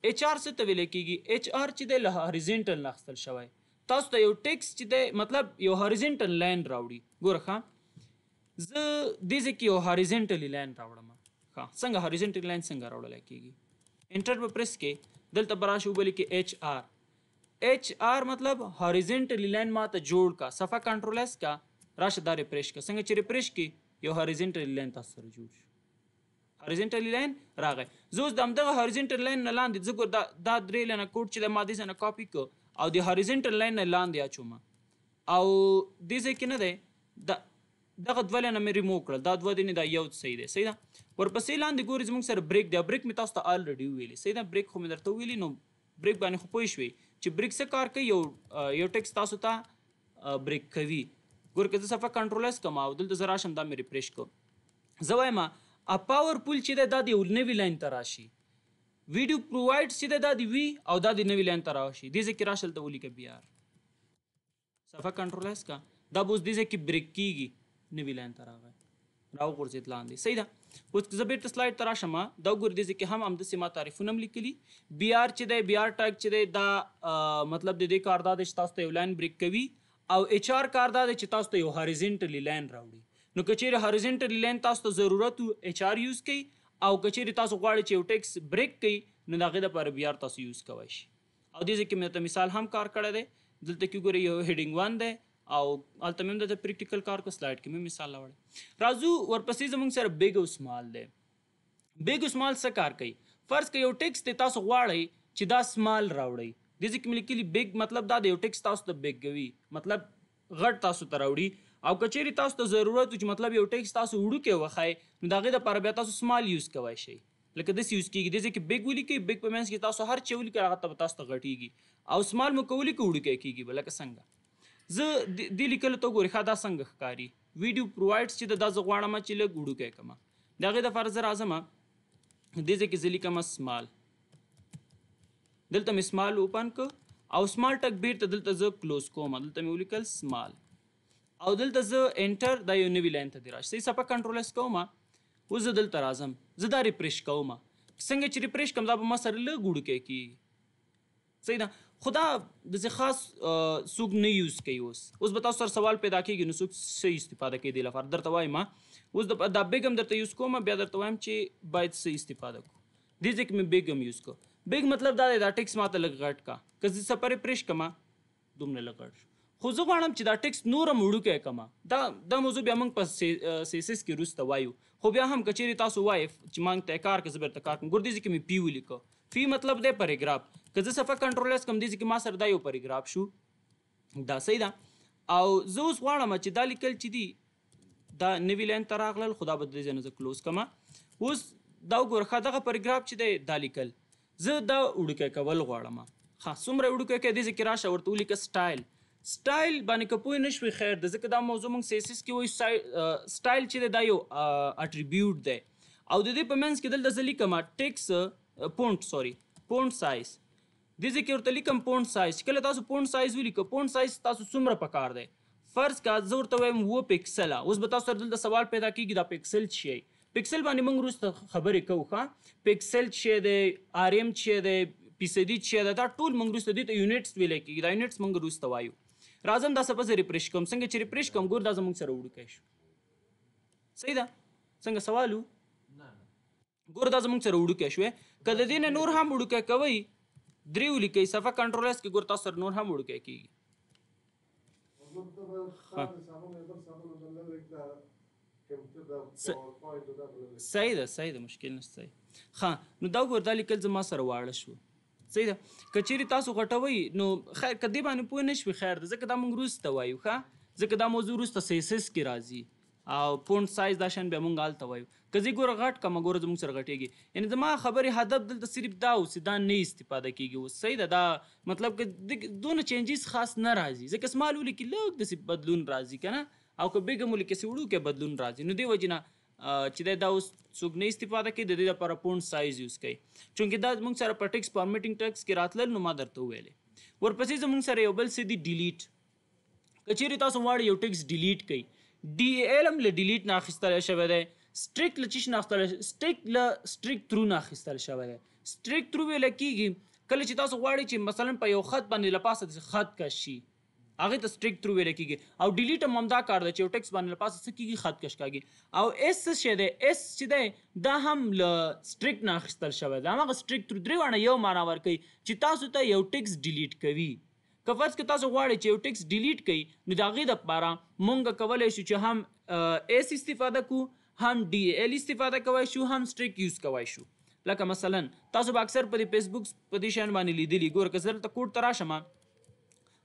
ایچ آر څه ته ویل کېږي ایچ آر چې دی له هریزنټل نه اخیستل شوی تاسو ته یو ټیکس چې دی مطلب یو هریزنټل لاین راوړي ګوره ښه زه دې ځای کې یو هریزنټلی لاین راوړم ښه څنګه هریزنټل لاین څنګه راوړل کېږي انټر په پرس کې دلته به راشي وبلیکي ایچ آر ایچ آر مطلب هریزنټلی لاین ماته جوړ کا صفه کنټرول اس کا راشه دا ریفریش کا څنګه چې ریفریش کې یو هریزنټلی لاین تاسو سره جوړ شي هاریزنټلی لاین راغی زه اوس د همدغه هاریزنټل لاین نه لاندې زه ګور دا دا درې لاینه کوډ چې د ما دې ځای نه کاپي کړ او د هاریزنټل لاین نه لاندې اچوم او دې ځای کې نه دی دغه دوه لاینه مې ریموو کړل دا دوه دی نه دا یو صحیح دی صحیح ده ورپسې لاندې ګورې زموږ سره بریک دی بریک مې تاسو ته الریډي ویلې صحیح ده بریک خو مې درته ویلي نو بریک باندې خو پوه شوې چې بریک څه کار کوي یو یو ټیکس تاسو ته بریک کوي ګور که زه صفحه کنټرول اس کوم او دلته زه راشم دا مې ریفریش کوم زه وایم ا پاور پول چې دا د یو نوی لاین ته راشي ویډیو پرووایډ چې دا د وی او دا د نوی لاین ته راشي دې ځکه راشل ته ولیکه بیا صفه کنټرول اس کا دا اوس دې ځکه بریک کیږي نوی لاین ته راغی راو غورځید لاندې صحیح ده اوس زه بیرته سلایډ ته راشم دا وګورئ دې کې هم همداسې ما تعریفونه هم لیکلي بی آر چې دی بی آر ټاګ چې دی دا مطلب د دې کار دا دی چې تاسو ته یو لاین بریک کوي او ایچ آر کار دا دی چې تاسو ته یو هاریزنټلي لاین راوړي نو کچېره هارزنټل لین تاسو ته ضرورت اچ آر یوز کړئ او کچېره تاسو غواړئ چې یو ټیکس بریک کړئ نو داغه د پر بیا تاسو یوز کوئ شي او دې ځکه مې ته مثال هم کار کړی دی دلته کې ګورئ یو هډینګ وان دی او البته مې د پریکټیکل کار کو سلایډ کې مې مثال راوړ راځو ورپسې زمونږ سره بیګ او سمال دی بیګ او سمال څه کار کوي فرض کې یو ټیکس ته تاسو غواړئ چې دا سمال راوړئ د دې کې ملي کې بیګ مطلب دا دی یو ټیکس تاسو ته بیګ کوي مطلب غټ تاسو ته راوړي او کچېری تاسو ته ضرورت چې مطلب یو ټیکس تاسو وړوکی وخای نو دغه د پر بیا تاسو سمال یوز کوی شئ لکه داسې یوز کیږي داسې کې بیگ ولیکي بیگ په منځ کې تاسو هر چې ولیکي هغه ته تاسو ته غټیږي او سمال مو کولی کې وړوکی کیږي به لکه څنګه زه دې لیکلو ته ګورې ښه دا څنګه ښکاري ویډیو پرووایډس چې د دا زه غواړم چې لږ وړوکی کړم د هغې دپاره زه راځم دې ځای کې زه لیکم سمال دلته مې سمال اوپن کړ او سمال ټک بیرته دلته زه کلوز کوم دلته مې ولیکل سمال او دلته زه انټر دا یو نوی لاین ته دی راشي صفه کنټرول اس کوم اوس زه دلته راځم زه دا ریفرش کوم څنګه چې ریفرش کوم دا به ما سره لږ ګوډ کې کی صحیح ده خدا د خاص سوق نه یوز کوي اوس اوس به تاسو سره سوال پیدا کیږي نو سوق صحیح استفاده کوي د لپاره درته وایم اوس د دا بیګم درته یوز کوم بیا درته وایم چې باید صحیح استفاده کو دې ځکه مې بیګم یوز کو بیګ مطلب دا دی دا ټیکس ماته لګ غټ کا که زه سپری پرېش کما دومره لګ غټ خو زه غواړم چې دا ټیکس نور هم وړوکی کما دا دا موضوع بیا موږ په سیسس کې روسته وایو خو بیا هم کچېری تاسو وایي چې مانګ ته کار کې زبر کار کوم ګردیزي کې مې پی ولیکو فی مطلب دی پیراګراف که زه صفه کنټرولرس کم دیزي کې ما سره دا یو پیراګراف شو دا صحیح ده او زه اوس غواړم چې دا لیکل چې دی دا نوی لاین ته راغلل خدا به دې ځنه کلوز کما اوس دا وګوره دغه پیراګراف چې دی دا لیکل زه دا وړوکی کول غواړم ها څومره وړوکی کې دې ذکر راشه ورته ولیکه سټایل سټایل باندې کپوی نشوي خیر د ځکه دا موضوع موږ سیسس کې وایي سټایل چې دا یو اټریبیوټ دی او د دې په منځ کې دلته زه لیکم ټیکس پونټ سوري پونټ سایز دې ځکه ورته لیکم پونټ سایز کله تاسو پونټ سایز ولیکو پونټ سایز تاسو څومره پکار دی فرض کا زه ورته وایم و پکسله اوس به تاسو دلته سوال پیدا کیږي دا پکسل چی دی پکسل باندې موږ وروسته خبرې کوو ښه پکسل چی دی آر ایم چی دی فیصدي چی دی دا ټول موږ وروسته دې ته یونټس ویل کیږي دا یونټس موږ وروسته وایو راځم دا سپس ریفرش کوم څنګه چې ریفرش کوم ګور دا زموږ سره وړوکی شو صحیح ده څنګه سوالو ګور دا زموږ سره وړوکی شوې که د دې نه نور هم وړوکی کوئ درې ولیکئ صفحه کنټرول اس کې ګور تاسو سره نور هم وړوکی کېږي صحیح ده صحیح ده مشکل نشته ښه نو دا ګور دا لیکل زما سره واړه شو صحیح ده کچيري تاسو غټوي نو خیر کدی باندې پوه نشوي خیر ده ځکه دا موږ روسته وایو ښه ځکه دا موضوع روسته سیسس کې راځي او پونډ سایز دا شان به موږ آلته وایو کزي ګور غټ کما ګور زموږ سره غټيږي یعنی زما خبرې هدف دلته صرف دا او سیدا نه استفاده کیږي او صحیح ده دا مطلب ک دونه چینجز خاص نه راځي ځکه سمالو لیکي لږ د بدلون راځي کنه او که بیګمو لیکي سړو کې بدلون راځي نو دی وجنه چې دا اوس څوک نه استفاده کوي د دې لپاره پوند سایز یوز کوي چونکې دا موږ سره په ټیکس فارمیټینګ ټیکس کې راتلل نو ما درته ویلې ورپسې زموږ سره یو بل سې دی ډیلیټ کچېرې تاسو واړی یو ټیکس ډیلیټ کوي ډي ایل هم له ډیلیټ نه اخیستل شوی دی سټریکټ له چیش نه اخیستل سټریکټ له سټریکټ تھرو نه اخیستل شوی دی سټریکټ تھرو ویل کیږي کله چې تاسو غواړئ چې مثلا په یو خط باندې لپاسه خط کشي هغه ته سټریک تھرو ویل کیږي او ډیلیټ هم دا کار دی چې یو ټیکس باندې لپاس څه کیږي خط کش کاږي او اس څه شه دی اس چې دی دا هم ل سټریک نه اخستل شوی دا هغه سټریک تھرو درې وانه یو معنا ورکوي چې تاسو ته یو ټیکس ډیلیټ کوي که فرض کې تاسو غواړئ چې یو ټیکس ډیلیټ کړئ نو د هغې دپاره مونږ کولی شو چې هم ایس استفاده کو هم ډی ایل استفاده کوای شو هم سټریک یوز کوای شو لکه مثلا تاسو به اکثر په دې فیسبوک په دې شیان باندې لیدلی ګوره که زه دلته کوډ ته راشم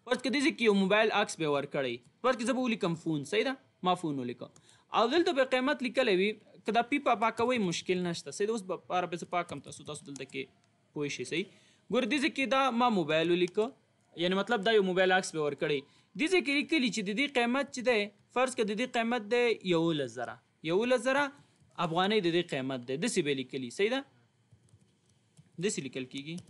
فرض کړه دې کې یو موبایل عکس به ور کړی فرض کړه زه به ولیکم فون صحیح ده ما فون ولیکم او دلته به قیمت لیکلی وي که دا پیپا پاکوي مشکل نشته صحیح ده اوس لپاره به زه پاکم تاسو تاسو دلته کې پوه شئ صحیح ګوره دې کې دا ما موبایل ولیکه یعنی مطلب دا یو موبایل عکس به ور کړی دې ځکه لیکلی چې د دې قیمت چې دی فرض کړه د دې قیمت دی یو لزره یو لزره افغانۍ د دې قیمت دی داسې به لیکلي صحیح ده داسې لیکل کیږي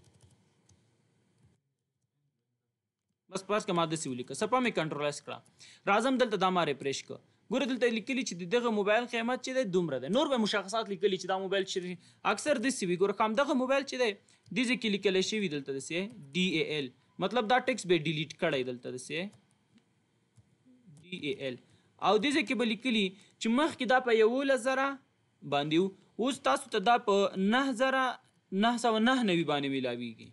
بس پلاس کې ما داسې ولیکه صفه مې کنټرول اس کړه راځم دلته دا ما ریفریش کړه ګوره دلته لیکلي چې دغه موبایل قیمت چې دی دومره دی نور به مشخصات لیکلي چې دا موبایل چې اکثر داسې وي ګوره کم دغه موبایل چې دی دې ځای کې لیکلی شوي دلته داسې ډي ای ایل مطلب دا ټیکس به ډیلیټ کړی دلته داسې ډي ای ایل او دې ځای کې به لیکلي چې مخکې دا په یولس زره باندې وو اوس تاسو ته دا په نه زره نه سوه نه نوي باندې میلاویږي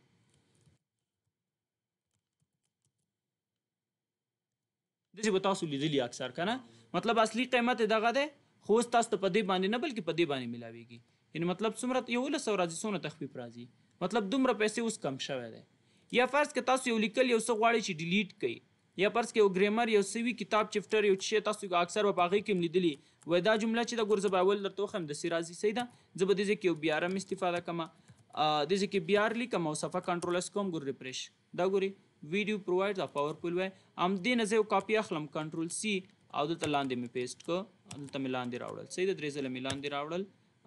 دغه به تاسو لیدلی اکثر کنه مطلب اصلي قیمت دغه ده خو تاسو ته په دې باندې نه بلکې په دې باندې ملاويږي یعنی مطلب څومره یو لس راځي څونه تخفیف راځي مطلب دومره پیسې اوس کم شوه ده یا فرض که تاسو یو لیکل یو څه غواړئ چې ډیلیټ کړئ یا پرس کې یو ګرامر یو سوي کتاب چپټر یو شی تاسو اکثر په باغې کې ملیدلی وای دا جمله چې د ګورز باول درته خم د سرازي سیدا زبد دې کې یو بیارم استفاده کما د دې کې بیارلی کما صفه کنټرولس کوم ګور ریفرش دا ګوري Video provides a powerful way ام دې نه زه کاپی اخلم کنټرول C او دلته لاندې مې پیسټ کو دلته مې لاندې راوړل صحیح ده درې ځله مې لاندې راوړل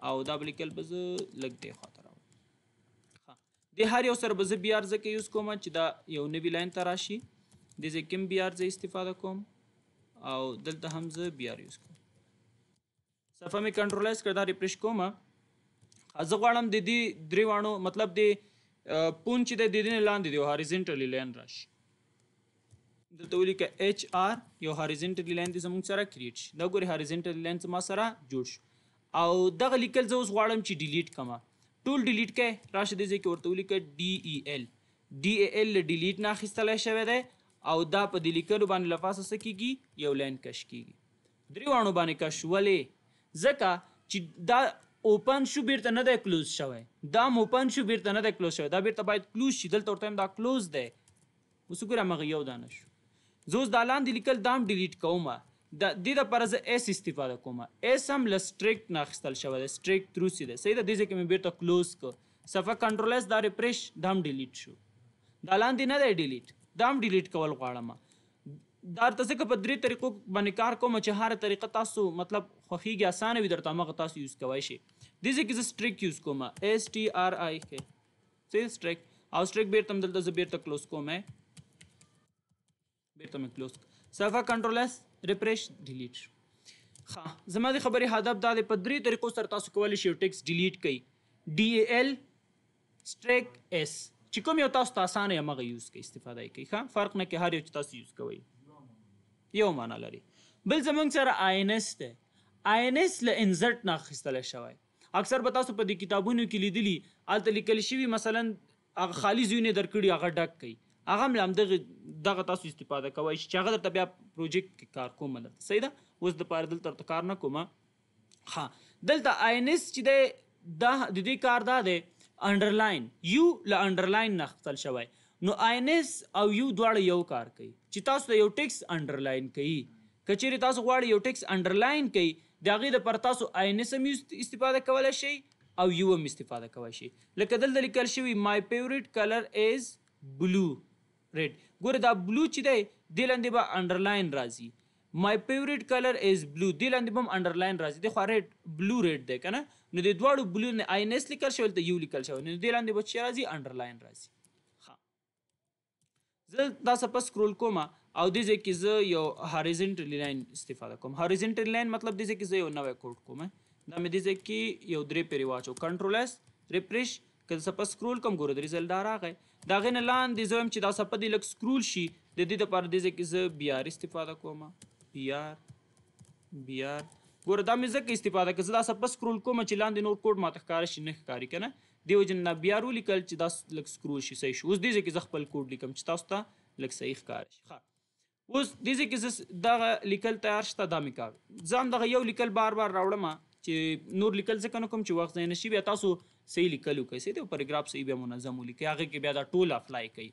او دا بلیکل به زه لږ دی خاطر راوړم ها د هر یو سره به زه بیا ارزه کې یوز کوم چې دا یو نوی لاین ته راشي د زه کوم بیا ارزه استفاده کوم او دلته هم زه بیا یوز کوم صفه مې کنټرول اس کړه ریفرش کوم زه غواړم د دې درې وانو مطلب د پون چې د دې نه لاندې دی هاریزنټلی لاین راشي دلته ولیکه اچ آر یو هاریزنټلی لاین د زموږ سره کریټ شي دا ګوري هاریزنټلی لاین ما سره جوړ شو او دغه لیکل زه اوس غواړم چې ډیلیټ کما ټول ډیلیټ کړه راشه دې ځکه ورته ولیکه ډي ای ال ډي ای ال ډیلیټ نه اخیستلای شوی دی او دا په دې لیکلو باندې لفظ څه کیږي یو لاین کش کیږي درې وانو باندې کش ولې ځکه چې دا اوپن شو بیرته نه دی کلوز شوی دا اوپن شو بیرته نه دی کلوز شوی دا بیرته باید کلوز شي دلته ورته دا کلوز دی اوس ګوره مغه یو دانه شو زه اوس دا لاندې لیکل دام ډیلیټ کوم د دې لپاره زه ایس استفاده کوم ایس هم له سټریکټ نه اخیستل شوی دی سټریکټ ترو سی دی صحیح ده دې ځای کې مې بیرته کلوز کړ صفحه کنټرول ایس دا ریفریش دا هم ډیلیټ شو دا لاندې نه دی ډیلیټ دا هم ډیلیټ کول غواړم دا تاسو که په درې طریقو باندې کار کوم چې هر طریقه تاسو مطلب خوخیږي اسانه وي درته مغه تاسو یوز کوی شئ This is strict use comma. S T R I K. See strict. How strict bir tam dalda bir ta close comma. Eh? Bir tam close. Safa control S refresh delete. ها زما د خبرې هدف دا د په درې طریقو سره تاسو کولی شئ ټیکس ډیلیټ کړئ ډي ای ال سټریک اس چې کوم یو تاسو ته اسانه یې مغه یوز کړئ استفاده یې کړئ ښه فرق نه کې هر یو چې تاسو یوز کوئ یو معنا لري بل زمونږ سره آی ان اس دی آی ان اس له انزرټ نه اخیستلی شوی اکثر به تاسو په دې کتابونو کې لیدلی الته لیکل شوی مثلا هغه خالی زیونه درکړي هغه ډک کوي هغه هم دغه دغه تاسو استفاده کوئ چې هغه درته بیا پروجیکټ کې کار کوم دلته صحیح ده اوس د پاره دلته کار نه کوم ها دلته آینس چې د د دې کار دا دی انډرلاین یو له انډرلاین نه خپل شوی نو آینس او یو دواړه یو کار کوي چې تاسو یو ټیکس انډرلاین کوي کچېری تاسو غواړئ یو ټیکس انډرلاین کوي د هغې د پر تاسو آینس هم استفاده کولی شئ او یو هم استفاده کولی شئ لکه دلته لیکل شوي مای فیوریټ کلر از بلو ریډ ګوره دا بلو چې دی دې لاندې به انډرلاین راځي مای فیوریټ کلر از بلو دې لاندې به هم انډرلاین راځي د خو ریډ بلو ریډ دی که نه نو د دواړو بلو نه آینس لیکل شوی دلته یو لیکل شوی نو دې لاندې به چې راځي انډرلاین راځي زه دا سپه سکرول کومه او د دې کې زه یو هاریزنټلی لاین استفاده کوم هاریزنټلی لاین مطلب د دې کې زه یو نوې کوډ کوم دا مې د دې کې یو درې پیری واچو کنټرول اس ریفرش که سپه سکرول کوم ګوره د ریزلټ دا راغی دا غنه لاندې زه هم چې دا سپه دی لک سکرول شي د دې لپاره د دې کې زه بی آر استفاده کوم بی آر بی آر ګوره دا مې ځکه استفاده کړه زه دا سپه سکرول کوم چې لاندې نور کوډ ماته ښکاره شي نه ښکاري که نه دیو جن نه بیا رولیکل چې دا لږ سکرول شي صحیح شي اوس دې ځکه زه خپل کوډ لیکم چې تاسو ته لږ صحیح ښکاره شي ښه اوس د دې کې دغه لیکل تیار شته دا مې کا ځان دغه یو لیکل بار بار راوړم چې نور لیکل څه کنه کوم چې وخت نه شي بیا تاسو صحیح لیکلو کوي سې د پاراګراف صحیح به منظم ولیکي هغه کې بیا دا ټول اپلای کوي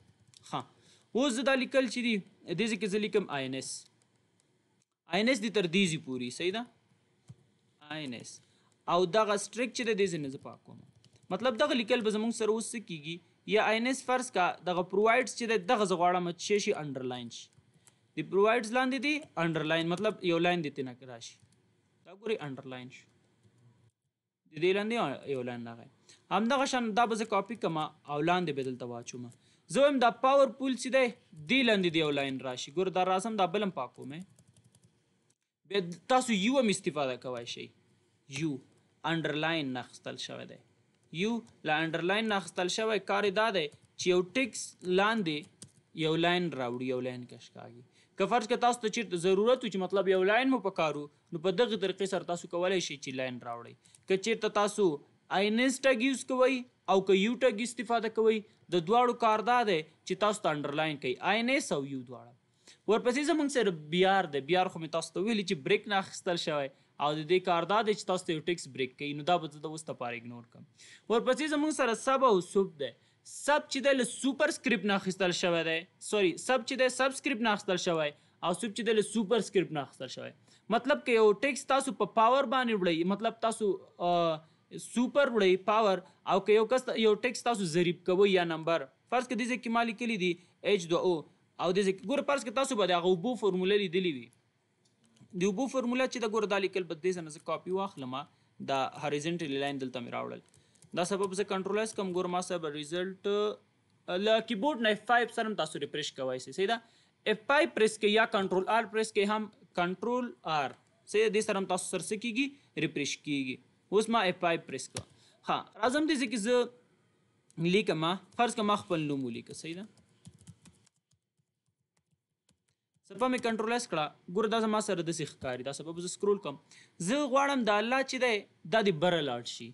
ها اوس دا لیکل چې دی د دې کې ځل کوم آی ان اس آی ان اس د تر دې زی پوری صحیح ده آی ان اس او دغه سټرکچر د دې نه پاکوم مطلب دغه لیکل به زموږ سره اوس کیږي یا آی ان اس فرض کا دغه پرووایډز چې دغه زغړه مت شي شي انډرلاین شي دی پرووایډز لاندې دی انډرلاین مطلب یو لاین دې تنه راشي دا ګوري انډرلاین شو د دې لاندې یو لاین راغی هم دغه شان دا به زه کاپی کما او لاندې بدل ته واچوم زه هم دا پاور پول سي دی دې لاندې دی یو لاین راشي ګور دا راسم دا بلم پاکو مې به تاسو یو هم استفاده کوای شئ یو انډرلاین نخستل شوی دی یو لا انډرلاین نخستل شوی کار دا دی چې یو ټیکس لاندې یو لاین راوړي یو لاین کش کاږي که فرض کړه تاسو ته چیرته ضرورت چې مطلب یو لاین مو پکارو نو په دغه طریقې سره تاسو کولای شئ چې لاین راوړئ که چیرته تاسو آینس ټګ یوز کوئ او که یو ټګ استفاده کوئ د دواړو کار دا دی چې تاسو ته انډرلاین کوي آینس او یو دواړه ورپسې زمونږ سره بیار دی بیار خو مې تاسو ته ویلي چې بریک نه اخیستل شوی او د دې کار دا دی چې تاسو یو ټیکس بریک کوي نو دا به زه د اوس لپاره اګنور کړم ورپسې زمونږ سره سب او سوب دی سب چې د سوپر سکرپټ نه اخیستل شوی دی سوري سب چې د سب سکرپټ نه اخیستل شوی او سب چې د سوپر سکرپټ نه اخیستل شوی مطلب کې یو ټیکس تاسو په پاور باندې وړي مطلب تاسو سوپر وړي پاور او که یو کس یو ټیکس تاسو ضریب کوي یا نمبر فرض کې دې کې مالی کلی دی H2O او دې ګور فرض کې تاسو به د غوبو فارموله لیدلې وي د غوبو فارموله چې د ګور دالې کل بد دې څنګه کاپی واخلم دا هریزنټل لاین دلته مې راوړل دا سبب زه کنټرول اس کوم ګور ما سبب ریزلټ ل کیبورډ نه F5 سره تاسو ریفرش کوای شئ صحیح ده F5 پریس کې یا کنټرول R پریس کې هم کنټرول R سه دې سره تاسو سره څه کیږي ریفرش کیږي اوس ما F5 پریس کړ ها راځم دې چې زه لیکم فرض کوم خپل نوم ولیکم صحیح ده سبب مې کنټرول اس کړه ګور دا زما سره د سیخ کاری دا سبب زه سکرول کوم زه غواړم د الله چې دی د دې بر لاړ شي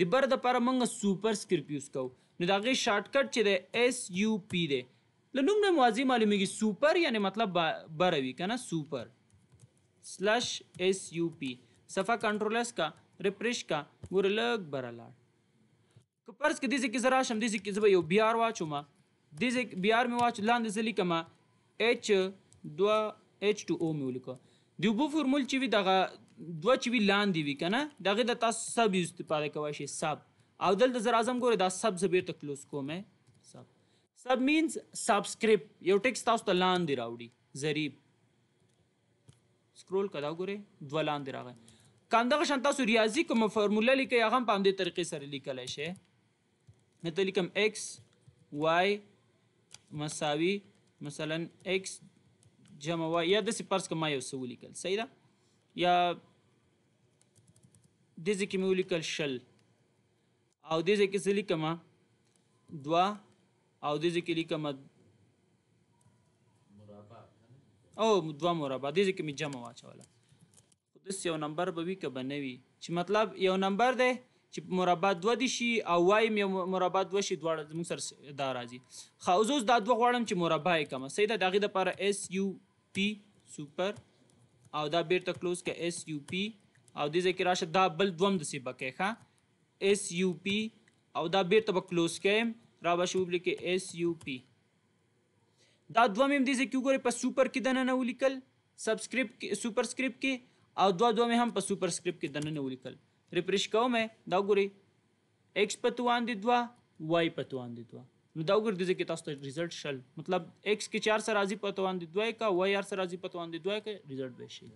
د بر د لپاره موږ سوپر سکرپټ یوز کوو نو دا غي شارټ کټ چې دی اس یو پی دی لنوم نه موازی معلومیږي سوپر یعنی مطلب بر وی کنه سوپر سلاش اس یو پی صفحه کنټرول اس کا ریفرش کا ګور لګ برالاړ که پرس کې دې کې زرا شم دې کې زبې یو بی آر واچو ما دې بی آر مې واچ لاندې زلي کما ایچ 2 H2O مې ولیکو د اوبو فورمول چې وي دغه دوه چې وی لاندې وي کنه دغه د تاسو سب استفاده کوئ شي سب او دلته زر اعظم ګوره دا سب زبیر ته کلوز کوم سب سب مینز سبسکرپټ یو ټیکس تاسو ته لاندې راوړي ظریف سکرول کدا ګوره دوه لاندې راغی کاندغه شان تاسو ریاضي کوم فارموله لیکي هغه په همدې طریقې سره لیکلای شي نه ته لیکم x y مساوي مثلا x جمع y یا د سپارس کوم یو سوال لیکل صحیح ده یا دې ځکه مې ولیکل شل او دې ځکه زه لیکم دوا او دې ځکه لیکم او دوا مربع دې ځکه مې جمع واچوله خو داس یو نمبر به وي که به نه وي چې مطلب یو نمبر دی چې مربع دوه دي شي او وایم یو مربع دوه شي دواړه زموږ سره دا راځي ښه اوس اوس دا دوه غواړم چې مربع یې کړم صحیح ده د هغې دپاره اس یو پي سوپر او دا بیرته کلوز که اس یو پي او دې ځای کې راشه دا بل دوم دسې بکې ښه اس یو پی او دا بیرته به کلوز کړم را به شي ولیکې اس یو پی دا دوم هم دې ځای کې وګورئ په سوپر کې دننه ولیکل سبسکرپټ سوپر سکرپټ کې او دوه دوه مې هم په سوپر سکرپټ کې دننه ولیکل ریفرش کوم دا وګورئ ایکس په توان دي دوه وای په توان دي دوه نو دا وګور دي کې تاسو ته ریزلټ شل مطلب x کې 4 سره راضي پتوان دي دوی کا y r سره راضي پتوان دي دوی کا ریزلټ به شي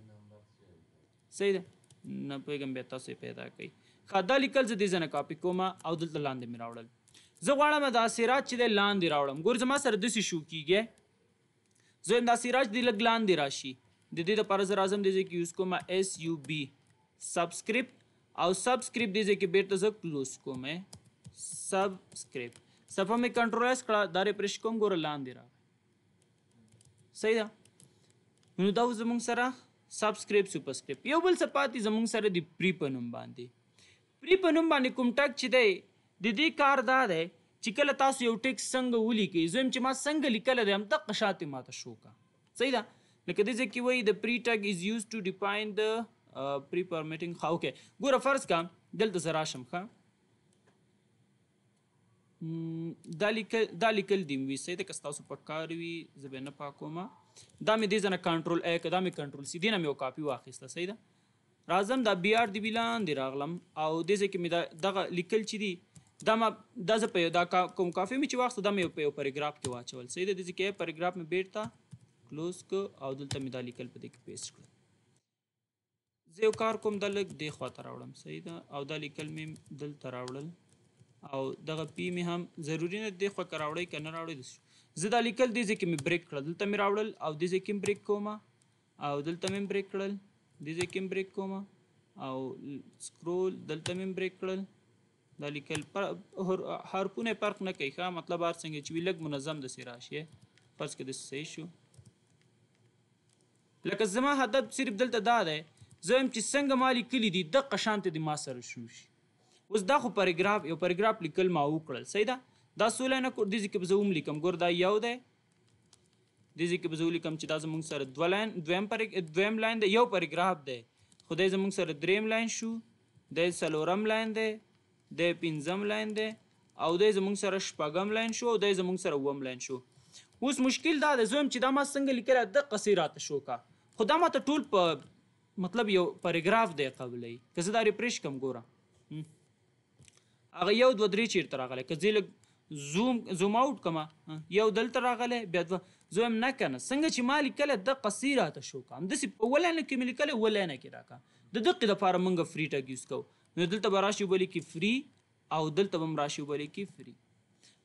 صحیح ده نه پوهېږم بیا تاسو پیدا کوي ښه دا لیکل زه دې ځنه کاپي کوم او دلته لاندې مې راوړل زه غواړم دا سراج چې دی لاندې راوړم ګور زما سره داسې شو کیږي زه دا سراج دې لږ لاندې راشي د دې لپاره زه راځم دې کې یوز کوم اس یو بی سبسکرپټ او سبسکرپټ دې ځکه بیرته زه کلوز کوم سبسکرپټ صفه مې کنټرول اس کړه دا ریفرش کوم ګور لاندې را صحیح ده نو دا زموږ سره سبسکرایب سوپرسکرایب یو بل صفات زمونږ سره د پری په نوم باندې پری په نوم باندې کوم ټک چې دی د دې کار دا دی چې کله تاسو یو ټیکس څنګه ولیکئ زه یم چې ما څنګه لیکلی دی همدغه شاته ماته شو کا صحیح ده لکه دې ځای کې وایي د پری ټک از یوز ټو ډیفاین د پری پرمیټنګ ها اوکې ګوره فرض کا دلته زه راشم ښه دا لیکل دا لیکل دي وي صحیح ده که ستاسو په کار وي زه به نه پاکوم دا مې دې ځنه کنټرول ا کدا مې کنټرول سی دینه مې یو کاپی واخیسته صحیح ده راځم دا بی آر دی بلان دی راغلم او دې ځکه مې دغه لیکل چي دی دا ما دا زه په دا کوم کافي می چې واخته دا مې په یو پیراګراف کې واچول صحیح ده دې کې پیراګراف مې بیرته کلوز کو او دلته مې دا لیکل په دې کې پیسټ کړ زه یو کار کوم د لګ دی خواته راوړم صحیح ده او دا لیکل مې دلته راوړل او دغه پی مې هم ضروری نه دی خو کراوړی کنه راوړی د زه دا لیکل دې ځای کې مې بریک کړل دلته مې راوړل او دې ځای کې بریک کوم او دلته مې بریک کړل دې ځای کې بریک کوم او سکرول دلته مې بریک کړل دا لیکل پر حرفونه فرق نه کوي ښه مطلب هر څنګه چې وی لګ منظم د سي راشي پس کې د صحیح شو لکه زما هدف صرف دلته دا دی زه هم چې څنګه ما لیکلي دي د قشانت د ما سره شو شي اوس دا خو پاراګراف یو پاراګراف لیکل ما وکړل صحیح ده دا سوله نه کړ د ځکه په زوم لیکم ګور دا یو دی د ځکه په زوم لیکم چې دا زمونږ سره دوه لاین دویم پر دویم لاین دی یو پاراګراف دی خدای زمونږ سره دریم لاین شو د سلورم لاین دی د پنځم لاین دی او د زمونږ سره شپږم لاین شو او د زمونږ سره اوم لاین شو اوس مشکل دا د زوم چې دا ما څنګه لیکره د قصیرات شو کا خدا ما ته ټول په مطلب یو پاراګراف دی قبلې که زه دا ریفرش کم ګورم هغه یو دوه درې چیرته راغلی که زه لږ زوم زوم اوټ کما یو دلته راغله بیا دو زوم نه کنه څنګه چې مالک کله د قصیره ته شو کام د سی ولنه کې ملي کله ولنه کې راکا د دقه د فار منګه فری ټاګ یوز کو نو دلته براشي وبلی کې فری او دلته بم راشي وبلی کې فری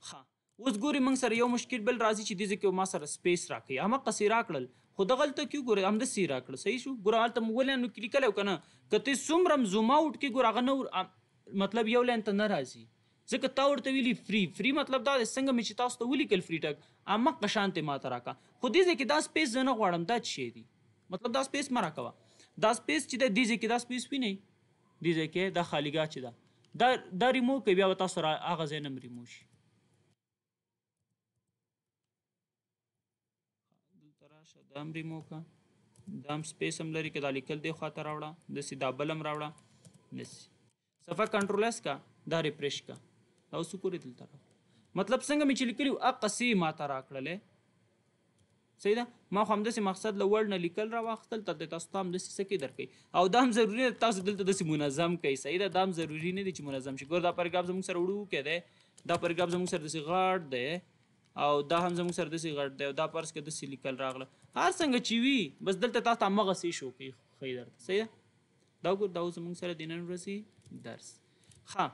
ها اوس ګوري موږ سره یو مشکل بل راځي چې دې کې ما سره سپیس راکې اما قصیره کړل خو د غلطه کې ګوري هم د سی راکړ صحیح شو ګور حالت مولنه نو کلیکل کنه کته سومرم زوم اوټ کې ګور غنور مطلب یو لین ته ناراضي ځکه تا ورته ویلي فری فری مطلب دا د څنګه مې چې تاسو ته ولیکل فری ټک اما قشانته ماته راکا خو دې ځکه دا سپیس زنه غواړم دا شی دی مطلب دا سپیس ما راکوا دا سپیس چې د دې ځکه دا سپیس وی نه دې ځکه دا خالیګه چې دا دا دا ریمو کې بیا تاسو را اغه زینم ریمو شي راشه د امرې موکا د ام سپیس هم لري کې دا لیکل دی خواته راوړه د سیدا بلم راوړه نس صفه کنټرول اس کا دا ریفرش کا او سکورې دلته را مطلب څنګه مې چې لیکلی اق قسې ما ته راکړلې صحیح ده ما خو همداسې مقصد له ورډ نه لیکل را واخیستل تلته تاسو ته همداسې څه کې درکوي او دا هم ضروري ده تاسو دلته داسې منظم کوئ صحیح ده دا هم ضروري نه دی چې منظم شي ګور دا پاراګراف زموږ سره وړو کې دی دا پاراګراف زموږ سره داسې غاړ دی او دا هم زموږ سره داسې غټ دی او دا پرس کې داسې لیکل راغله هر څنګه چې وي بس دلته تاسو ته همغه سې شو کې ښی درته صحیح ده دا ګور دا اوس زموږ سره د نن ورځې درس ښه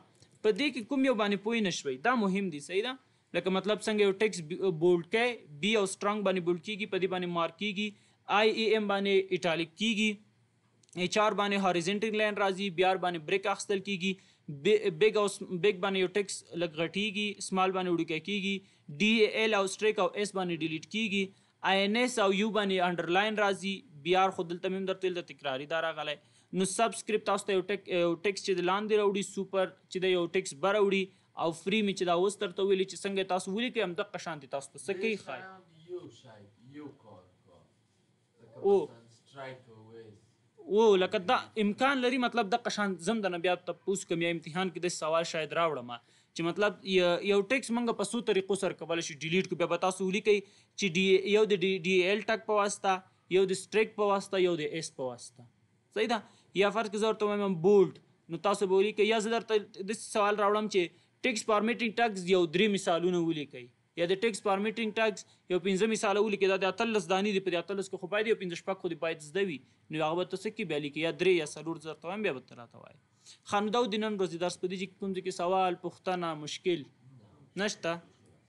په دې کې کوم یو باندې پوی نشوي دا مهم دی صحیح ده لکه مطلب څنګه یو ټیکس بولډ کې بی او سترونګ باندې بولډ کیږي په دې باندې مارک کیږي آی ای ام باندې ایټالیک کیږي ایچ آر باندې هاریزنټل لاین راځي بی آر باندې بریک اخستل کیږي بیگ او بیگ باندې یو ټیکس لګ غټیږي سمال باندې وډکه کیږي ڈی ای ایل او سټریک او اس باندې ډیلیټ کیږي آی ان اس او یو باندې انډرلاین راځي بی آر خود دلته مم درته تکراری دارا غلای نو سبسکرپټ تاسو ته یو ټیک یو ټیکس چې د لاندې راوړي سوپر چې د یو ټیکس بر راوړي او فری می چې دا اوس ترته ویلي چې څنګه تاسو ولي کې هم د قشانت تاسو ته سکی خای یو شای یو کار او او لکه دا امکان لري مطلب د قشان زم د بیا ته پوس کوم یا امتحان کې د سوال شاید راوړم چې مطلب یو ټیکس منګه په سو طریقو سره کول شي ډیلیټ کو بیا به تاسو ولي کوي چې ډی یو د ډی ایل ټاک په واسطه یو د سټریک په واسطه یو د اس په واسطه صحیح ده یا فرض کړئ زه ورته وایم بولډ نو تاسو به ولیکئ یا زه درته داسې سوال راوړم چې ټیکس فارمیټینګ ټاکس یو درې مثالونه ولیکئ یا د ټیکس فارمیټینګ ټاکس یو پنځه مثال ولیکئ دا د اتلس دانی دی په دې اتلس کې خو باید یو پنځه شپږ خو دې باید زده وي نو هغه به ته څه کې بیا لیکئ یا درې یا څلور زر ته بیا به ته راته وایي خانده د نن ورځې درس په دې کوم ځای کې سوال پوښتنه مشکل نشته